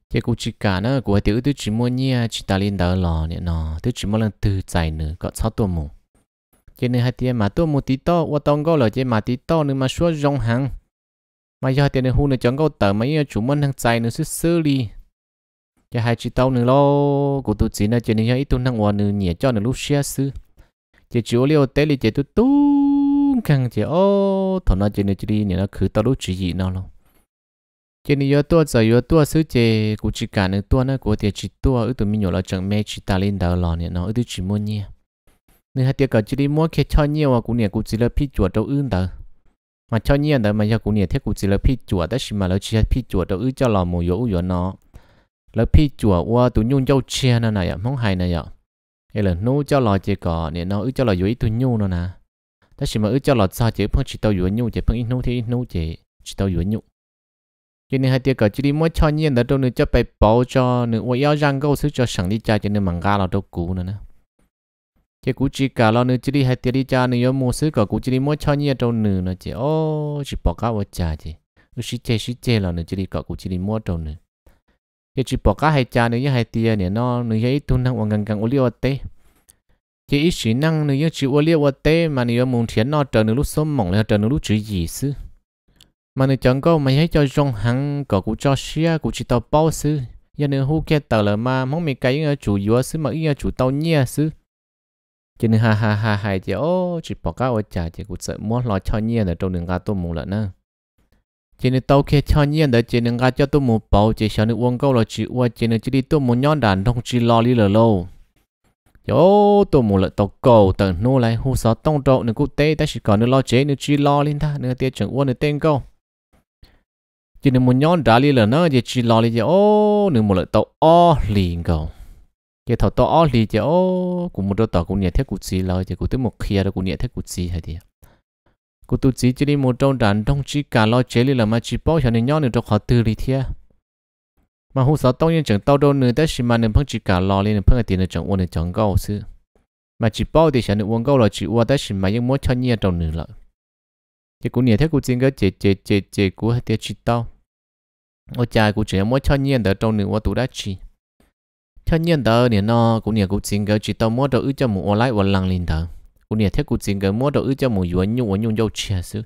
cái cụ chỉ cả nữa của hai tiểu tôi chỉ muốn nhia chỉ ta lên đỡ lò này nọ tôi chỉ muốn là từ dài nữa có sáu tôi mù, cho nên hai tiền mà tôi mua tí to qua tông câu là cái mà tí to nữa mà xuống rong hàng mà giờ tiền hú nữa chẳng câu tờ mấy chủ muốn thằng dài nữa xứ xử lý, cho hai chị tao nữa lo cụ tôi chỉ là cho nên ít tôi năng hòa nữa nhẹ cho nữa lúc xe xứ chỉ chủ liều tế thì chỉ tôi tung càng chỉ ô ô thằng nó chơi này chơi đi nè nó khử tao lúc chỉ gì nó luôn chơi này yếu tua giờ yếu tua xứ chơi cũng chỉ cả nữa tua nó của tiền chỉ tua ở tụi mình nhỏ là chẳng mê chỉ ta lên đầu lò nè nó ở tụi chỉ mua nha. nên hai tiệc cả chơi đi mua kia cho nhiều à cũng nè cũng chỉ là phi chuột đâu ưng đó mà cho nhiều đó mà giờ cũng nè thế cũng chỉ là phi chuột đó mà nó chỉ là phi chuột đâu ưng cho lò mù yếu yếu nó là phi chuột qua tụi nhung dâu che nè này à mong hay này à Hay là nô cho lò chơi cỏ nè nó ưng cho lò yếu tụi nhung nó nè ta chỉ mà ước cho lọt sao chứ phong chỉ tàu yuan nhu chứ phong ít nhu thì ít nhu chứ chỉ tàu yuan nhu cho nên hai tiêu cầu chỉ đi mua cho nhiên đó đâu nữa cho bài bảo cho nữa ôi yêu răng câu xứ cho sẵn đi cha cho nên mảng ga là đâu cũ nữa nè chứ cũ chỉ cả lo nữa chỉ đi hai tiêu đi cha nữa yêu mua xứ cầu cũ chỉ đi mua cho nhiên đâu nữa nữa chứ ô chỉ bỏ cả vào cha chứ ước chỉ chơi chỉ chơi là nữa chỉ đi cầu cũ chỉ đi mua đâu nữa chứ chỉ bỏ cả hai cha nữa với hai tiêu nữa nó nữa ấy tuân năng ngang ngang ô liu tê chỉ ít chỉ năng nếu như chỉ ô liu ô tê mà nữa muốn thiện nó trở nữa lúc sớm mỏng là trở nữa lúc chữ gì sư mà nếu chẳng có mà hãy cho rong hăng cỏ của cho xia của chỉ tao bao sư giờ nếu hú kia tờ là mà mong mình cái ở chủ yếu sư mà ý ở chủ tao nhia sư cho nên ha ha ha ha chỉ ô chỉ bỏ cái ô chả chỉ cũng sợ muốn lo cho nhia để trong đường ga tôi mù lợn nè chỉ nên tao kia cho nhiên để chỉ nên ga cho tôi mù bảo chỉ sợ nếu uống câu là chỉ uống chỉ nên chỉ đi tôi mù nhon đàn không chỉ lo đi lờ lâu yo tôi muốn lại tàu cầu tàu nô lại hú sáu tông trộn nữa cụ tê ta chỉ còn nữa lo chế nữa chi lo lên ta nữa tiệt chẳng uôn nữa tên câu chỉ nữa muốn nhón đá li là nó chỉ chỉ lo li chỉ ô nữa muốn lại tàu o liền câu chỉ thầu tàu o li chỉ ô cũng một đôi tàu cũng nhẹ thế cụ chi lo chỉ cụ tới một kia đó cũng nhẹ thế cụ chi hay đi cụ tu chỉ chỉ đi một trong đàn trong chỉ cả lo chế li là mà chỉ bao giờ nữa nhón nữa trong khó tư li thiệt mà hồ sơ tông nhân chẳng tao đâu nữa tất nhiên mà nên phong chỉ cả lo lên phong tiền nên chẳng uống nên chẳng gạo sư mà chỉ bao thì chẳng được uống gạo là chỉ uống tất nhiên mà những mối cho nhiên trong nữa lại thì cũng nhiều thế cũng chính cái chế chế chế chế của hai tiết chỉ tao ô cha cũng chỉ mối cho nhiên đó trong nữa uống tủ đã chỉ cho nhiên đó thì nó cũng nhiều cũng chính cái chỉ tao mua đồ ư cho một online online lên đó cũng nhiều thế cũng chính cái mua đồ ư cho một yuan nhung uống nhung dâu chia sư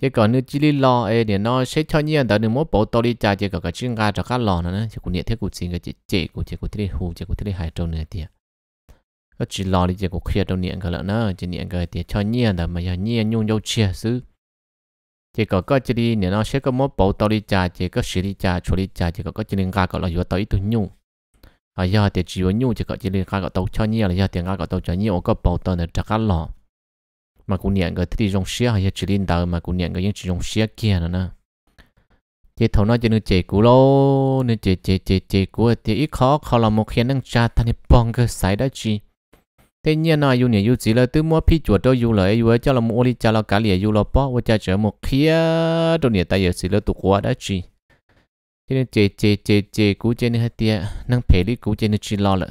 chỉ còn nước chỉ lò ấy để nó sẽ cho nhiên đó đừng mỗi bộ tô đi trà chỉ có cái chuyện ga cho các lò nữa nữa chỉ cũng nhiệt thiết cũng xin cái chỉ chỉ cũng chỉ cũng thiết hù chỉ cũng thiết hải trâu này tiệt có chỉ lo đi chỉ cũng khía trâu nhiệt cái lợn nữa chỉ nhiệt cái tiệt cho nhiên đó mà giờ nhiên nhung dâu chia xứ chỉ có có chỉ đi để nó sẽ có mỗi bộ tô đi trà chỉ có xử đi đi trà chỉ có có chỉ liên ga gọi là vừa tới từ nhung à giờ thì chỉ nhung chỉ có chỉ liên ga gọi tàu cho nhiên là giờ tiền ga gọi tàu cho nhiên có bộ tô này cho các lò mà cũng nhận cái thì dùng xe hay chỉ lên đầu mà cũng nhận cái những chỉ dùng xe kia nữa nè chế thầu nói chỉ nên chế cú lô nên chế chế chế chế cú, thì ít khó khó là một khi năng cha ta nên bong cái sai đó chi thế nhiên nào, yêu nhiều yêu gì là từ mua phi chuột đâu yêu lại yêu cho là mua đi cho là cả liền yêu là bỏ và cha chở một khi đâu nhiều ta yêu gì là tụ quá đó chi thế nên chế chế chế chế cú chế nên hết tiệt năng phải đi cú chế nên chỉ lo lại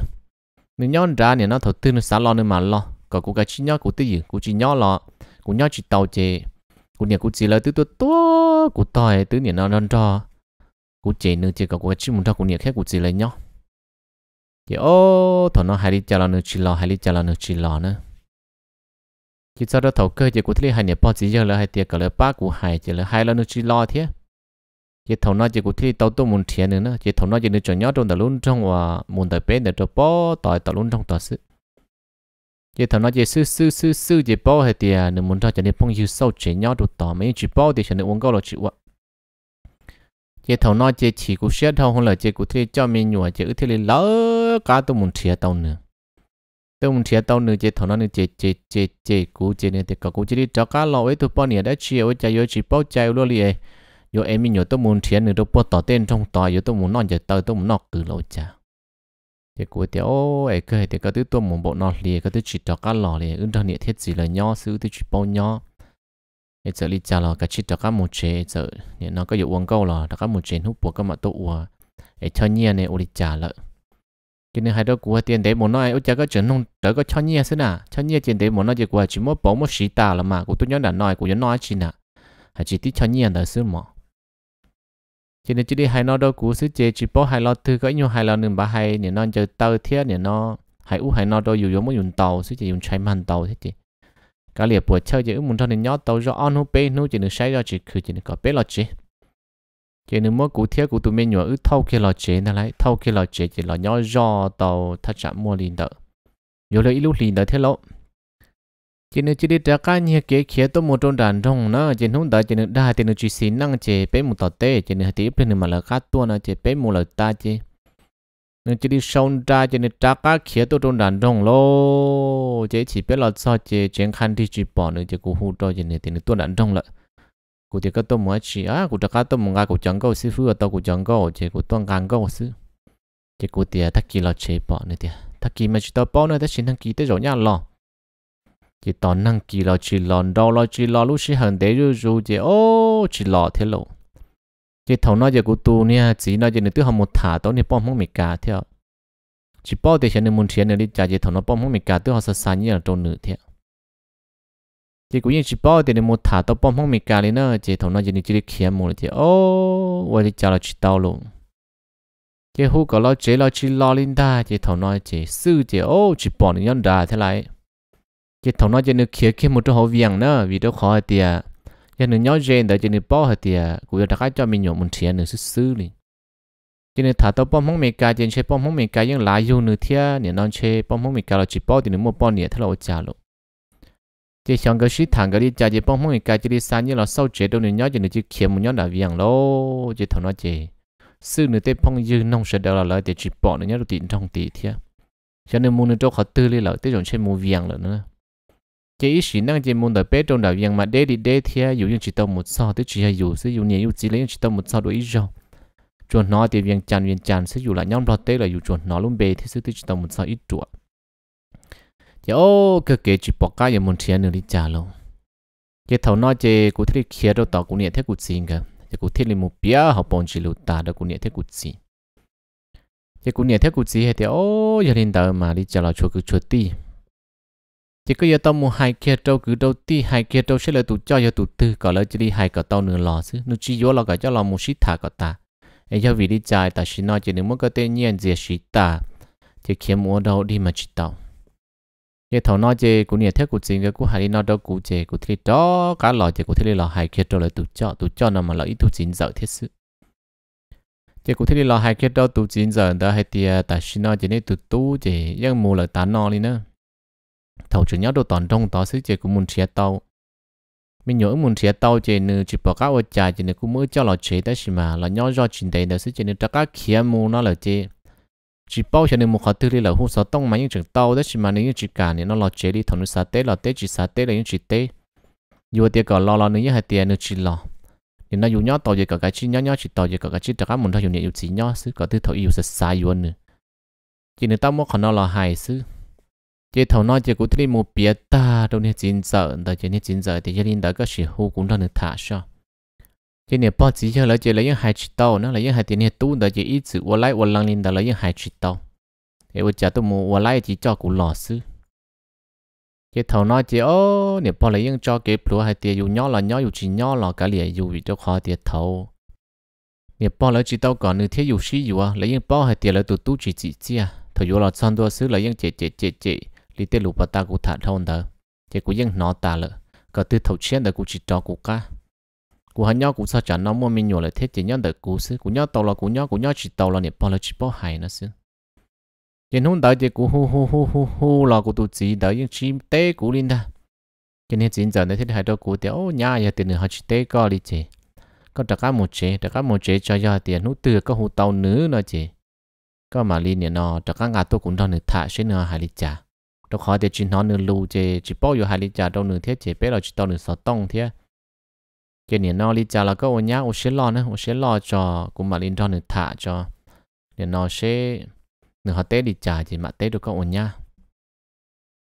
mình nhon ra thì nó thầu tư nó xả lo nên mà lo có cũng cái chi nhau cũng tự cô chỉ nhau lọ cô nhau chỉ tàu chè cô nhà cô chỉ là tự tự to cô tài tự nhà nó non trò cô chè nữa chỉ có cô gái chỉ muốn cho cô nhà khác cô chỉ là nhau thì ô thằng nó hai đi chào là nữa chỉ lò hai đi chào là nữa chỉ lò nữa chỉ sau đó thầu cơ chỉ cô thấy hai nhà bao chỉ giờ là hai tiệc cả là ba cũng hai chỉ là hai là nữa chỉ lò thế chỉ thầu nó chỉ cô thấy tàu tôi muốn thiền nữa chỉ thầu nó chỉ được chọn nhau trong tàu luôn trong và muốn tới bên để cho bao tại tàu luôn trong tàu sự giờ thằng nó giờ sư sư sư sư giờ bao hết tiền nên muốn cho cho nên phong dư sâu chỉ nhau đồ tỏ mấy chỉ bao thì cho nên uống câu là chịu ạ giờ thằng nó giờ chỉ cũng xét thằng không là giờ cũng thế cho mình nhủa giờ thế là lỡ cả tôi muốn chia tao nữa tôi muốn chia tao nữa giờ thằng nó nữa giờ giờ giờ giờ cũng giờ này thì cả cũng chỉ đi cho cá lò ấy tôi bao nhiêu đã chia với chạy ấy chỉ bao chạy luôn liền giờ em mình nhớ tôi muốn chia nữa tôi bao tỏ tên trong tỏ giờ tôi muốn nói giờ tao tôi muốn nói cứ lâu chả thì của tiểu ấy cơ thì có thứ tôi muốn bộ nọ liền có thứ chỉ cho cá lò liền ứng trong nhiệt thiết gì là nhỏ xứ thì chỉ bao nhỏ ấy giờ đi chả lò cái chỉ cho cá một chế giờ nên nó có dụng uống câu lò cá một chế hút bộ các mặt tụ ua ấy cho nhiên này ô đi chả lợ cái này hai đứa của tiền đấy một nói ô chả có chuyện không đỡ có cho nhiên xứ nà cho nhiên tiền đấy một nói chỉ của chỉ muốn bộ một sĩ tà là mà của tôi nhớ đã nói của nhớ nói chỉ nà hay chỉ tí cho nhiên đời xứ mà chỉ nên chỉ đi hai nó đâu cú sứ chế chỉ bỏ hai lo thứ có nhiều hai lo nương bà hai nè nó giờ tàu thiết nè nó hai u hai nó đâu dùng giống một dùng tàu sứ chế dùng chạy màn tàu thế chị cả liệp buổi chơi chỉ muốn cho nên nhót tàu do on hú bê nú chỉ nương sai ra chỉ cứ chỉ nương có bê lo chị chỉ nên mua cú thiết cú tụi mình nhỏ ứ thâu kia lo chế nè lại thâu kia lo chế chỉ lo nhót do tàu thắt chặt mua liền đỡ nhiều lời lúc liền đỡ thế lộ chỉ nên chỉ đi đặt cá như kế khía tôi một trong đàn trong nó chỉ không đợi chỉ nên đa thì nên chỉ xin năng chế, bé một tờ tê chỉ nên tiếp lên mà là cắt tua nó chỉ bé một là ta chế, nên chỉ đi sông ra chỉ nên trả cá khía tôi trong đàn trong lo chế chỉ bé là sao chế chuyện khăn thì chỉ bỏ nữa chế cố hú cho chỉ nên tiền nên tua đàn trong lại cụ thì các tôi muốn chỉ à cụ trả cá tôi muốn ai cụ chẳng câu sư phụ ở tôi cụ chẳng câu chỉ cụ tuân càng câu sư chế cụ thì thắc kỳ là chế bỏ nữa thì thắc kỳ mà chỉ tao bỏ nữa thì xin thắc kỳ tới rồi nha lo chỉ toàn năng kỳ lo chỉ lo đâu lo chỉ lo lúc sinh hận để rồi rồi chỉ ô chỉ lo thế lộ chỉ thầu nó giờ của tu nha chỉ nó giờ nữa tự học một thả tối này bom không mệt cả theo chỉ bao để này muốn thiền nữa đi trả chỉ thầu nó bom không mệt cả tự học sát sát như là trôn nữa theo chỉ cũng như chỉ bao này muốn thả tối bom không mệt cả đấy nữa chỉ thầu nó giờ nữa chỉ đi kiếm một chỉ ô vậy đi trả là chỉ tao luôn chỉ hú có lo chế lo chỉ lo linh ta chỉ thầu nó chỉ sư chỉ ô chỉ bỏ nhân đà thế lại chỉ thằng nó cho nên khía khi một chỗ họ viếng nữa vì đâu khó tiệt cho nên nhớ gen đó cho nên bỏ hết tiệt cũng đã cái cho mình nhổ một thiệt nữa xứ xứ đi, cho nên thà tao bom mông mình cả trên chơi bom mông mình cả những lái vô nữa thiệt nên non chơi bom mông mình cả là chỉ bỏ thì nó mua bỏ nhẹ thế là ô trả luôn chỉ xong cái sĩ thằng cái đi chơi chỉ bom mông mình cả chỉ đi sang như là sau chế đâu nên nhớ cho nên chỉ khía một nhớ đã viếng lô chỉ thằng nó chơi sư nữa thì phong dư nông sẽ đào là lợi để chỉ bỏ nữa nhớ được tiền trong tỷ thiệt cho nên mua nó cho khó tư đi lợi tết còn chơi mua viếng nữa chỉ ít xí năng chỉ muốn đợi bé trong đầu nhưng mà đế đi đế thì dù những chỉ tao một sao tới chỉ là dù sẽ dù nhiều dù chỉ lấy chỉ tao một sao đổi ít rồi chuột nó thì viên chăn viên chăn sẽ dù là nhóm lo tế là dù cho nó luôn bề thì sẽ tới chỉ tao một sao ít chuột thì ô cái kế chỉ bỏ cái giờ muốn chia nữa đi trả luôn giờ thầu nó chỉ cụ thể kia đâu tao cũng nhẹ thế cụ xin cả giờ cụ thể là một bia học bọn chỉ lụt ta đó cũng nhẹ thế cụ xin giờ cụ nhẹ thế cụ xin thì ô giờ lên đầu mà đi trả là chuột cứ chuột đi chỉ có giờ tao mua hai kia trâu cứ đầu ti hai kia trâu sẽ là tụ cho giờ tụ tư có lời chỉ đi hai cả tao nửa lò chứ nó chỉ vô là cả cho lò một xít thả cả ta ấy giờ vì đi chạy ta chỉ nói chỉ nếu muốn cái tên nhiên gì xít ta chỉ kiếm mua đâu đi mà chỉ tao giờ thầu nói chỉ cũng nhiều thế cũng chính cái cũng hay nói đâu cũng chỉ cũng thấy đó cả lò chỉ cũng thấy lò hai kia trâu là tụ cho tụ cho nó mà lỡ ít tụ chính giờ thế sự chỉ cũng thấy lò hai kia trâu tụ chính giờ đó hay tiệt ta chỉ nói chỉ nên tụ tu chỉ nhưng mua là tán non đi nữa thầu chủ nhau đồ tòn trong đó sứ chế của muốn chia tàu mình nhớ muốn chia tàu chế nữa chỉ bỏ các vật trà chế nữa cũng mới cho lò chế tới đấy mà là nhỏ do chuyện đấy đó sẽ chơi nữa cho các kia mua nó là chế chỉ bao giờ nữa một khó tư là hút sáu tông mà những trường tàu tới đấy mà nếu như chỉ cả nên nó lò chế đi thằng nó sát tế là tế chỉ sát tế là những chỉ tế dù tiền còn lo lo nữa như hai tiền nữa chỉ lo nên nó dù nhỏ tàu gì cả cái chi nhỏ nhỏ chỉ tàu gì cả cái chi tất cả muốn thay dùng nhiều chỉ nhau sứ có tư thầu yêu sẽ sai yếu nữa chỉ nên tao mua khả nó là hài sứ chế thầu nói chế cụ thể một bia ta đâu nên chín giờ đó chế nên chín giờ thì gia đình đó có sự hô cũng đó nên thả sao chế này bao chỉ cho lấy chế lấy những hai chỉ tàu nó lấy những hai tiền này tu đó chế ít sự qua lại qua lăng lên đó lấy những hai chỉ tàu để vợ chồng tôi mua qua lại chỉ cho cụ lò sư chế thầu nói chế ô này bao lấy những cho cái plú hai tiền dù nhỏ là nhỏ dù chỉ nhỏ là cả liền dù bị cho khó tiền thầu này bao lấy chỉ tàu còn nửa thiếu dù xí dù à lấy những bao hai tiền lấy tụt tu chỉ chỉ chia à. thầu dù là sang đua sư lấy những chế chế chế chế lý tế lụp ta cũng thả thôn đó chỉ cũng dân nó ta lợ có tư thấu chiến đó cũng chỉ cho cũng cả cũng hắn nhau cũng sao chả nó mua mình nhổ lại thế chỉ nhau được cũng xứ cũng nhau tàu là cũng nhau cũng nhau chỉ tàu là niệm bao là chỉ bao hài nó xứ trên hôm đó chỉ cũng hu hu hu hu hu là cũng tụt chỉ đó nhưng chim tế cũng linh ta. cho nên chính giờ này thế hai đôi cũng tiểu nhà nhà tiền họ chỉ tế co đi chị có trả cá một chế trả cá một chế cho giờ tiền hút từ có hồ tàu nữ nó chị có mà linh nó trả cá ngà tôi cũng đang được thả trên nó hai lít trà đâu khó để chỉ nó nửa lù chỉ chỉ bao nhiêu hai lít trà đâu nửa thiết chỉ bé là chỉ tao nửa sáu tông thiết cái này nó lít trà là có ô nhá ô sẽ lo nữa ô sẽ lo cho cũng mà lên cho nửa thả cho để nó sẽ nửa họ té đi trà chỉ mà té được có ô nhá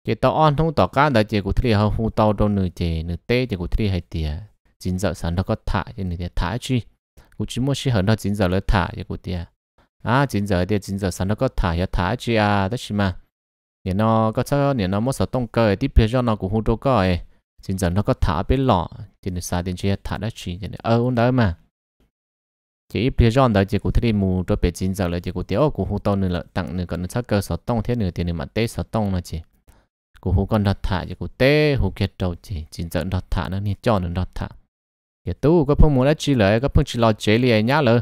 cái tàu on không tàu cá đại chỉ của thi hậu hú tao đâu nửa chỉ nửa té chỉ của thi hải tiề chính giờ sáng nó có thả chỉ nửa tiề thả chi cũng chỉ muốn sẽ hơn nó chính giờ nó thả chỉ của tiề à chính giờ tiề chính giờ sáng nó có thả ya thả chi à đó chứ mà nó nó nó có có cho tông cũng 你那个这你那么少动个，你别叫那个好多个，现在那个塔被老，今天三点去塔得去，今天二五来嘛。chỉ bây giờ đó chỉ chỉ có thể mua cho biết xin giờ là chỉ có tiêu của hồ tông nữa là tặng nữa còn chắc cơ sở tông thế nữa tiền mà tê sở tông là chỉ của hồ con đặt thả chỉ của tê hồ kia đầu chỉ xin giờ đặt thả nó nên cho nó đặt thả giờ tu có phong muốn đã chỉ lời có phong chỉ lo chế li nhá lơ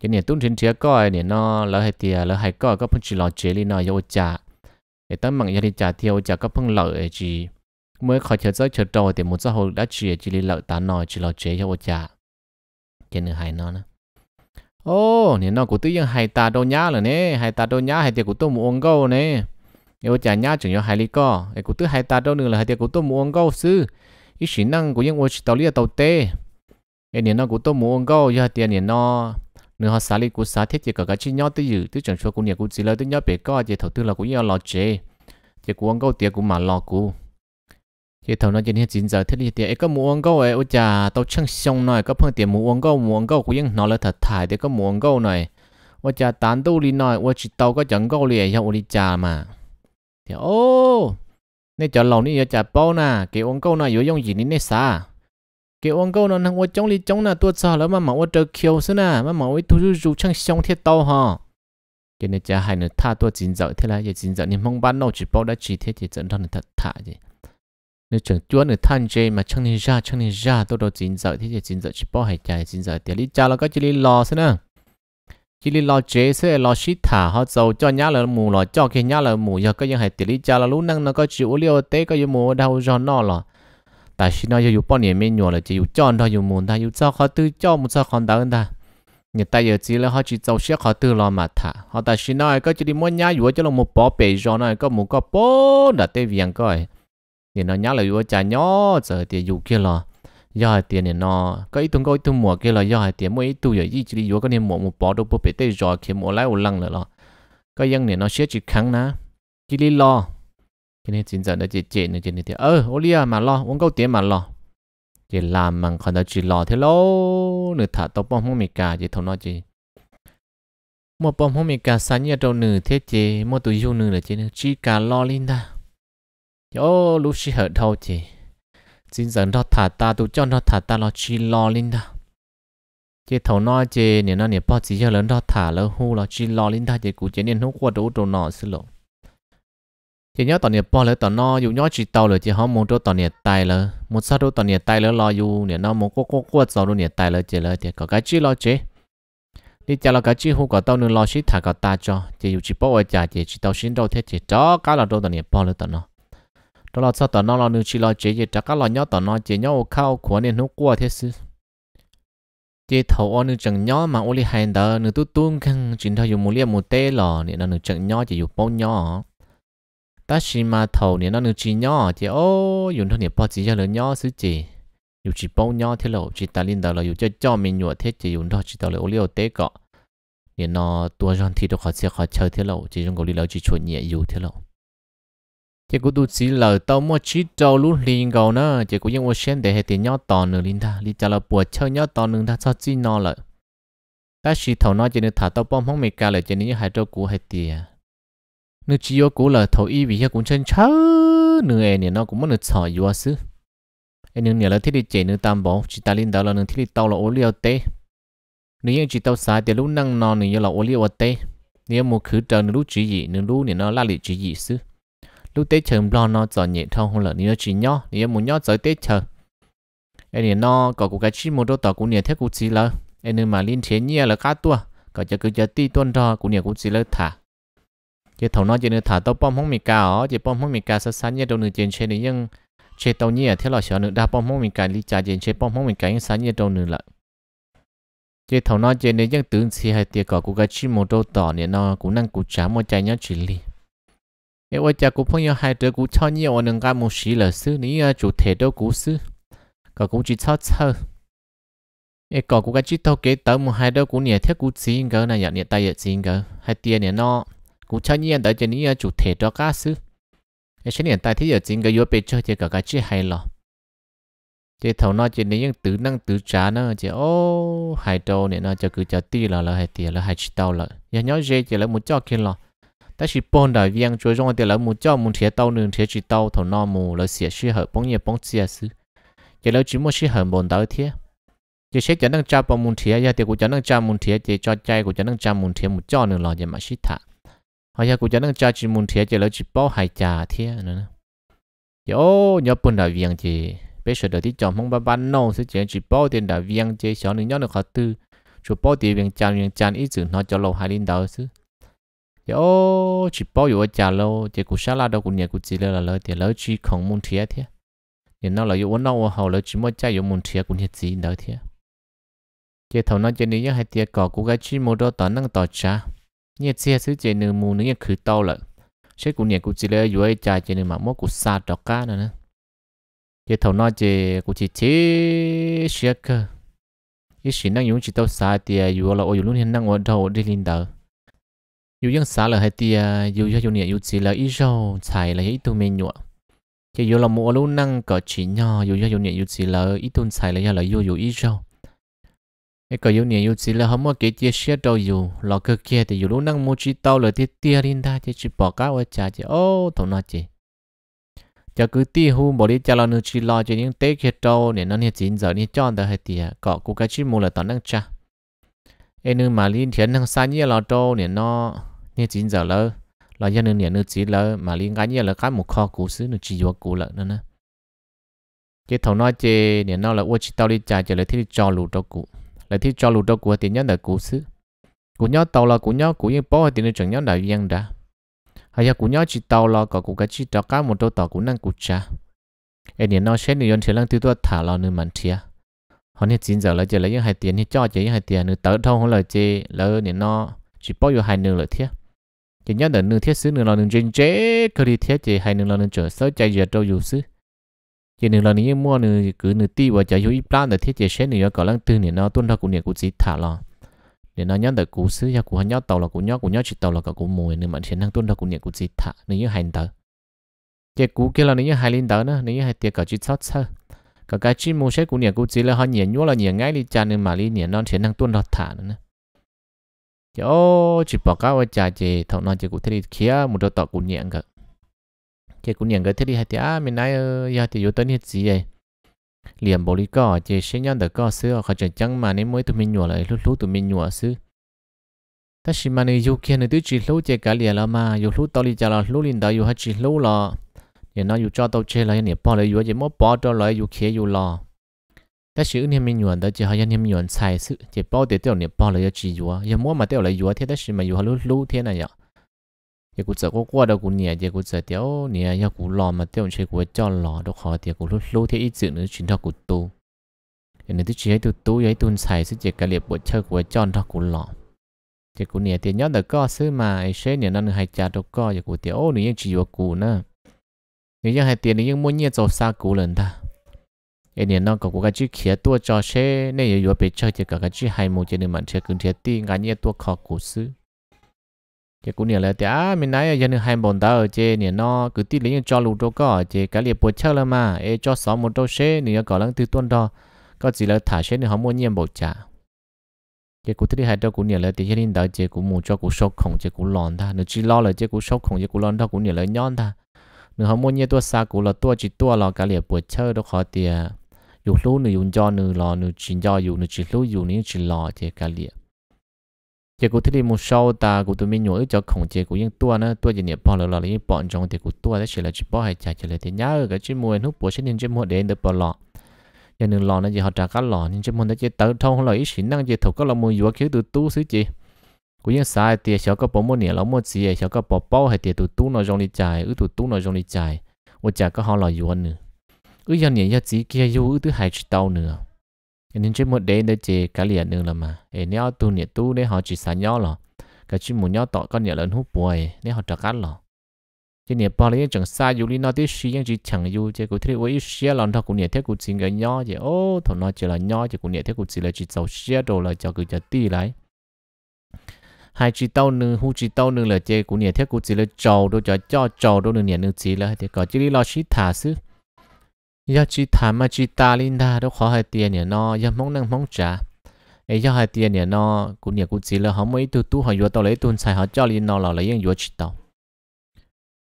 cho nên tu trên chia coi nên nó lỡ hay tiền lỡ hay coi có phong chỉ lo chế li nó vô trả để tấm mạng gia đình trả thiêu trả các phong lợi ấy mới khỏi chờ giấc chờ trò thì một giấc hồi đã chỉ chỉ lợi tá nòi chỉ lo chế cho trả trên nửa hai nữa oh, nên nó cũng tự nhiên hai ta đâu nhá rồi nè hai ta đâu nhá hai tiệc của tôi mua ông câu nè nếu trả nhá chẳng nhớ hai lý co ấy cũng tự hai ta đâu là hai tiệc của tôi mua ông câu sư ít sĩ năng của những ô chỉ tàu lia tàu tê ấy nên nó của ông câu giờ tiền nên nó nếu họ xả li của xả thiết chỉ có cái chi nhau tới dự tới chẳng số của nhà của chỉ lời tới nhau bé có chỉ thầu tư là cũng nhau lò chế chỉ của ăn gấu tiền của mà lò cũ chỉ thầu nói chỉ hết chín giờ thiết lý tiền có mua ông câu ấy ôi chà tao chẳng xong này có phương tiền mua ông câu mua ông câu cũng ยัง nó là thật thải để có mua ông câu này ôi chà tán tu lý nói ôi chỉ tao có chẳng gấu liền nhau lý chà mà thì ô nên chọn lòng đi chả chà bao nè cái ông câu này yếu dùng gì nên xả cái ông câu nó thằng ông chống lý chống là tuột sợ lắm mà mà mẫu chơi kiều xí nè mà mà ấy thu rú rú chẳng xong thiết đâu ha cái này chả hay nữa tha tuột chín giờ thế là giờ chín giờ nên mong bán nó chỉ bao đã chỉ thế thì dẫn ra nó thật thả gì nếu chẳng chúa nữa than chê mà chẳng nên ra chẳng nên ra tôi đâu chín giờ thế thì chín giờ chỉ bao hay chạy chín giờ thì lý cha là có chỉ lý lo xí nè chỉ lý lo chế sẽ lo xí thả họ giàu cho nhá là mù lo cho cái nhá là mù giờ có những hay tiền lý cha là lúc năng nó có chịu liều tế có những mù đau do nó lo 但是呢，又有半年没用了，就有叫他有问他有找好都叫么找好到他。你带有资料，他去找些好都了嘛他。好，但是呢，个这里么伢有叫了么宝贝上呢，个么个宝那得变个。你那伢了有家伢这点有去了，要还点你呢，个一顿个一顿么去了，要还点么一度有一这里有个你么么宝都不被带着去么来有冷了了，个样你那些去看呢，这里了。cái này chính dẫn nó chỉ chế nó chỉ này thì ờ ô lia à, mà lo uống câu tiền mà lo chỉ làm mà còn đó chỉ lo thế lo, nửa thả tao bom không mì cả chỉ thằng nó chỉ một bom không mì cả sáng nhà trâu nửa thế chỉ một tuổi yêu nửa là chỉ chỉ cả lo linh ta ô lúc chỉ hở thâu chỉ chính dẫn nó thả ta tụi cho nó thả ta lo chỉ lo linh ta chỉ thầu nó chỉ nè nó nè bao chỉ cho lớn nó thả lỡ hu lo chỉ lo linh ta chỉ cũng chỉ nè nó qua đủ đồ nọ xí lộn chỉ nhớ tao nhiệt bỏ lỡ tao nó dù nhớ chỉ tao lỡ chỉ họ muốn cho tao nhiệt tay lỡ muốn sao cho tao nhiệt tay lỡ lo dù nhiệt nó muốn cố cố cố sao cho nhiệt tay lỡ chỉ lỡ thì có cái chi lo chứ đi chả là cái chi hú có tao nữa lo xí thả có ta cho chỉ dù chỉ bao ở chả chỉ chỉ tao xin đâu thế chỉ cho cái là đâu tao nhiệt bỏ lỡ tao nó đó là sao tao nó lo nữa chỉ lo chứ chỉ chả cái lo nhớ tao nó chỉ nhớ khâu của nên nó qua thế sự, chỉ thầu ở nữ chẳng nhớ mà ô li hai đờ nữ tu tuôn căng chỉ thầu dùng một liệp một tê lò niệm là nữ chẳng nhớ chỉ dùng bao nhớ ta chỉ mà thầu nè nó nửa chỉ nhỏ chỉ ô dùng thôi nè bao chỉ cho lớn nhỏ xứ chỉ dù chỉ bao nhỏ thế lộ chỉ ta linh đầu là dù cho cho mình nhựa thế chỉ dùng thôi chỉ ta là ô liu tế cọ nè nó tua răng thì đâu khó xe khó chơi thế lộ chỉ dùng gấu đi lâu chỉ chuột nhẹ dù thế lộ chỉ cũng tụt xí lờ tao mua chỉ trâu lú liền gấu nữa chỉ cũng những ô sen để hệ tiền nhỏ to nữa linh ta linh cho là bùa chơi nhỏ to nửa ta cho chỉ nó lợi ta chỉ thầu nó chỉ nên thả tao bông không mày cả lại chỉ nên hai trâu cú hệ tiền nếu chỉ có cố là thấu y vì hiện cũng chân chớ nửa này nè nó cũng mất nửa sỏi yếu xứ em nửa là thiết đi chạy nửa tam bảo chỉ ta linh đó là nửa thiết đi tàu là ô liu tê nửa yên chỉ tàu sai thì lúc năng non nửa là ô liu tê nếu một khứ trời nửa lúc chỉ gì nửa lúc nè nó la lị chỉ gì xứ lúc tết chờ lo nó cho nhẹ thâu hơn là nửa chỉ nhó nửa muốn nhó tới tết chờ em nè nó có cũng cái chi một đôi tàu cũng nè thiết cũng gì là em nửa mà linh thế nhia là cá tua có cho cứ cho ti tuân đó cũng nè cũng gì là thả chỉ thầu nó chỉ nữa thả tàu bom không mì cá ó chỉ bom không mì cá sát sát nhé đâu nửa trên trên đấy nhưng chế tàu nhỉ à, thế là sợ nửa đa bom không mì cá lý trả trên chế bom không mì cá nhưng sát nhé đâu nửa lại chế thầu nó trên đấy nhưng tưởng chỉ hay tiệt cỏ của cái chim mồ đâu tỏ nè nó cũng năng cũng trả một trái nhá chỉ li nếu ở nhà cũng phong yêu hai đứa cũng cho nhiều ở nâng cao một xí là sư ní à, chủ thể đâu cũng sư cỏ cũng chỉ cho chơi cái cỏ cái chít thâu kế tới một hai đứa cũng nhẹ thế cũng xin gỡ này dạ, nhẹ tay dạ, nhẹ xin hai tia nhẹ nó cũng cho nhiên cho trên những chủ thể đó cá sư cái số hiện tại thì giờ chính cái yếu bê chơi chỉ cả cái chi hay lo chỉ thầu nó chỉ những tứ năng tứ trả nó chỉ ô hai đầu này nó cho cứ cho ti là là hai tiền là hai chỉ tàu là nhà nhớ dễ chỉ là một cho kia lo ta chỉ bôn đại viên cho trong tiền là một cho một thiệt tàu nương thiệt chỉ tàu thầu nó mù là xỉa xí hợp bóng nhẹ bóng xỉa sư chỉ là chỉ một xí hợp bồn tàu thiệt chỉ sẽ cho năng cha bóng một thiệt giờ thì cũng cho năng cha một thiệt chỉ cho chạy cũng cho năng cha một thiệt một cho nương lo chỉ mà xí thả họ là cũng cho nó cho chỉ muốn thiệt cho là chỉ bảo hải trà thiệt nữa yo dạ nhớ bún đại viên chỉ bây giờ đợi tí chọn mong ba ban nô sẽ chỉ chỉ bảo tiền đã viên chỉ xóa nữa nhớ được họ tư chủ bảo tiền viên chan viên chan ít chữ nó cho lâu hai linh đầu chứ yo chỉ bảo giờ trả lâu chỉ cũng xả la đâu cũng nhớ cũng chỉ là lời tiền lời chỉ không muốn thiệt thiệt nhưng nó là yo nó họ lời chỉ mới chạy yo muốn thiệt cũng hết gì đó thiệt chỉ thầu nó chỉ nên nhớ hai tiền cỏ cũng cái chỉ mua đó tao năng tao cha nhiệt xe xứ chế nữ mù nữ nhiệt khử tàu lợ sẽ cũng nhiệt cũng chỉ lấy dưới trái chế nữ mà mốt cũng xa đó cá nữa chế thầu nọ chế cũng chỉ chế xe cơ ý sĩ năng dùng chỉ tàu xa thì dù là ôi luôn hiện năng ở đầu đi lên đầu dù dân xa là hay thì dù cho dù nhiệt dù chỉ là ít rau xài là ít tu men nhựa chế dù là một luôn năng cỡ chỉ nhỏ dù cho dù nhiệt dù chỉ là ít tu xài là do là dù cái cậu yêu nhiều yêu chỉ là không có cái chia sẻ đâu dù lọ cơ kia thì dù lúc năng mua chỉ tao là thiết tia linh ta chỉ chỉ bỏ cá qua cha chỉ ô thằng nó chỉ cho cứ tia hu bỏ đi cho lo nữa chỉ lo cho những tế kia đâu để nó hiện chín giờ nhiệt chọn đỡ hay tia có cũng cái chỉ mua là tao năng cha em nữ mà linh thiện năng xa nhiều lo đâu để nó nhiệt chính giờ lỡ là dân nương nhiệt nữ chỉ lỡ mà linh cái nhiều là cái một kho cũ xứ nữ chỉ vô cũ lỡ nữa nè cái thằng nó chơi để nó là vô chỉ tao đi trà chỉ là thiết cho lù đâu cũ là thi cho lụt đó của tiền nhớ là cú xứ cú nhớ tàu là cú nhớ cú yên bỏ thì nó chẳng nhớ là yên đã hay là cú nhớ chỉ tàu là có cú cái chỉ tàu cá một đôi tàu cú năng cú cha em nhìn nó sẽ nhiều nhân thế lăng tiêu tôi thả lo nữa mặn thiệt, họ nên chín giờ là giờ lấy hai tiền thì cho chỉ hai tiền nữa tới thông hơn lời chỉ lỡ nhìn nó chỉ bỏ vô hai nửa là thiệt, chỉ nhớ là nửa thiệt xứ nửa lo nửa trên chế cơ đi thiết chỉ hai nửa lo nửa trở sớ chạy giờ đâu dù xứ chỉ nửa lần nữa mua nửa cứ nửa ti và chờ vô ít plan để thiết chế xe nửa có lăng tư nửa nó tuân theo của nửa cũng chỉ thả lo nửa nó nhớ được của xứ ya của nhớ tàu là của nhớ của nhớ chỉ tàu là cả của mùi nửa mà chiến năng tuân theo của nửa cũng chỉ thả nửa như hành tờ chỉ cú kia là nửa như hai linh tờ nữa nửa như hai tiệc cả chỉ sót sơ cả cái chỉ mua xe của nửa cũng chỉ là họ nhẹ nhúa là nhẹ ngay đi cha nửa mà đi nửa non chiến năng tuân theo thả nữa chỉ ô chỉ bỏ cá và chả chỉ thằng nó chỉ của thế kia một đôi tàu của nhẹ cả chị cũng nhận cái thiết đi hạt thì à mình nói ờ, giờ thì vô tới hết gì vậy liền bỏ đi cỏ chỉ sẽ nhận được cỏ xưa họ chẳng chẳng mà nên mới tụi mình nhổ lại lúc lúc tụi mình nhổ xưa ta chỉ mà này yêu kia này tụi chị lúc chị cả liền là mà yêu lúc tao đi chả là lúc liền đó yêu hết chị lúc là thì nó yêu cho tao chơi là nè bỏ lại yêu chỉ mới bỏ cho lại yêu kia yêu là, ta chỉ anh em mình nhổ đó chỉ hay anh em nhổ xài sự chị bỏ để tiêu nè bỏ lại yêu chỉ yêu yêu mới mà tiêu lại yêu thì ta chỉ mà yêu lúc lúc thế này vậy giờ cũng sợ có qua đâu cũng nhẹ giờ cũng sợ tiêu nhẹ giờ cũng lò mà tiêu chơi của cho lò đâu khó thì cũng lúc lúc thế ít chuyện nữa chuyện thật của tu giờ này tôi chỉ thấy tôi tu ấy tôi xài chỉ cái liệp bộ chơi của cho thật của lò giờ cũng nhẹ thì nhớ xứ mà ấy sẽ nhẹ năm hai cha đâu co giờ cũng tiêu nữa chỉ vào cụ nữa nếu như hai muốn nhẹ cho xa cụ lần ta ấy nhẹ nó có cái chữ kia tua cho xe nên giờ vừa chơi thì cái chữ hai mù cho nên mà chơi cứ thế ti ngắn nhẹ tua khó cụ xứ chỉ cũng nhiều là chả à, mình nói giờ nữa hai bọn tao chế nè nó cứ tí lấy cho lù đâu có chế cái liệp bột chắc là mà e cho sáu một đâu xe nè có lăng từ tuần đó có chỉ là thả xe nè không muốn nhiệm bột chả chế cũng thứ hai đâu cũng nhiều là thì hiện tại chế cũng muốn cho cũng sốc không chế cũng lòn ta nữa chỉ lo là chế cũng sốc không chế cũng lòn ta cũng nhiều là nhon ta nữa không muốn nhiệm tua xa cũng là tua chỉ tua là cái liệp bột chơi đó khó tiền dù lúc nữa dùng cho nữa lo nữa chỉ cho dùng nữa chỉ lúc dùng nữa chỉ lo chế cái liệp chỉ cụ thấy đi một sau ta cụ tụi mình nhớ cho khổng chế cụ yên tua nữa tua gì nhỉ bỏ lỡ lỡ những bọn trong thì cụ tua đấy chỉ là chỉ bỏ hay chả chỉ là thế nhá ở cái chỉ mua nút bổ sinh nên chỉ mua để được bỏ lọ giờ nên lọ nó chỉ họ trả cá lọ nhưng chỉ muốn nó chỉ tự thông lọ ý xin năng chỉ thuộc các lọ mua vừa kiểu từ tu xứ gì cụ những sai thì sợ các bỏ mua nhỉ lọ mua gì sợ các bỏ bao hay thì từ tu nó trong đi chạy ứ từ tu nó trong đi chạy một chả có họ lọ vừa nữa ứ giờ nhỉ giờ chỉ kia yêu ứ thứ hai chỉ tàu nữa cái nên trên một đêm đấy chỉ cái liền nữa là mà ấy nhau tu nhiệt tu đấy họ chỉ xả nhau lọ cái chỉ muốn nhau tọ con nhiệt lớn hút bụi nên họ trắc cắt lọ chỉ nhiệt bao lấy chẳng xa dù đi nó tiếc xí nhưng chỉ chẳng dù chỉ cụ thể với xí lòng thọ cũng nhiệt thế cụ chỉ cái nhau chỉ ô thọ nó chỉ là nhau chỉ cụ nhiệt thế cụ chỉ là chỉ giàu xí đồ là cho cứ cho tì lại hai chỉ tao nương hu chỉ tao nương là chỉ cụ nhiệt thế cụ chỉ là trầu đồ cho cho trầu đồ nương nhiệt nương chỉ là thì có chỉ đi lo xí thả xứ giờ chỉ thảm mà chỉ ta linh ta đâu khó hai tiền nhỉ nó giờ mong năng mong trả ấy giờ hai tiền nhỉ nó cũng nhỉ cũng chỉ là họ mới tu tu họ vừa tao lấy tuần xài họ cho linh nó là lấy những vừa chỉ tao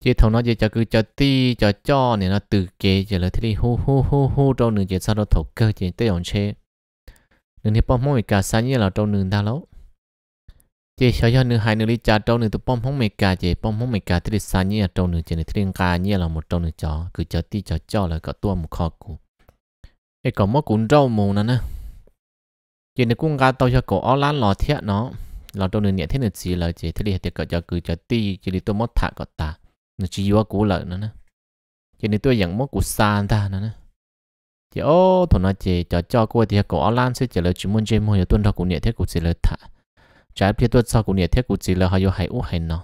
chỉ thằng nó chỉ cho cứ cho ti cho cho này nó tự kế chỉ là thế đi hô hô hô hô trong nửa chỉ sao nó thổ cơ chỉ tới ông chế đừng thì bao mỗi cả sáng như là trong nửa ta lâu chế sáu giờ nửa hai nửa đi cha trâu nửa tụ bom hông mẹ cả chế bom hông mẹ cả thì đi xa nhia trâu nửa chế nửa thiên ca cá là một trâu nửa chó cứ chó ti chó cho là cả tua một kho cụ cái cỏ mất cũng trâu mù nè nè chế nửa cung cá tao cho cổ ó lá lò thiệt nó lò trâu nửa nhẹ thế nửa gì là chế thế đi thì cả chó cứ chó ti chế đi tụ mất thả cả ta nửa chỉ yếu cú lợn nè nè chế nửa tụi dạng mất cũ xa ta nè nè chế ô thằng nó chế chó cho cô thì cổ ó lan sẽ chế là chỉ muốn chế mua giờ tuần đó cũng nhẹ thế cũng sẽ là thả trái phía tôi sau cũng nhiệt thiết cũng chỉ là họ vô hay u hay nó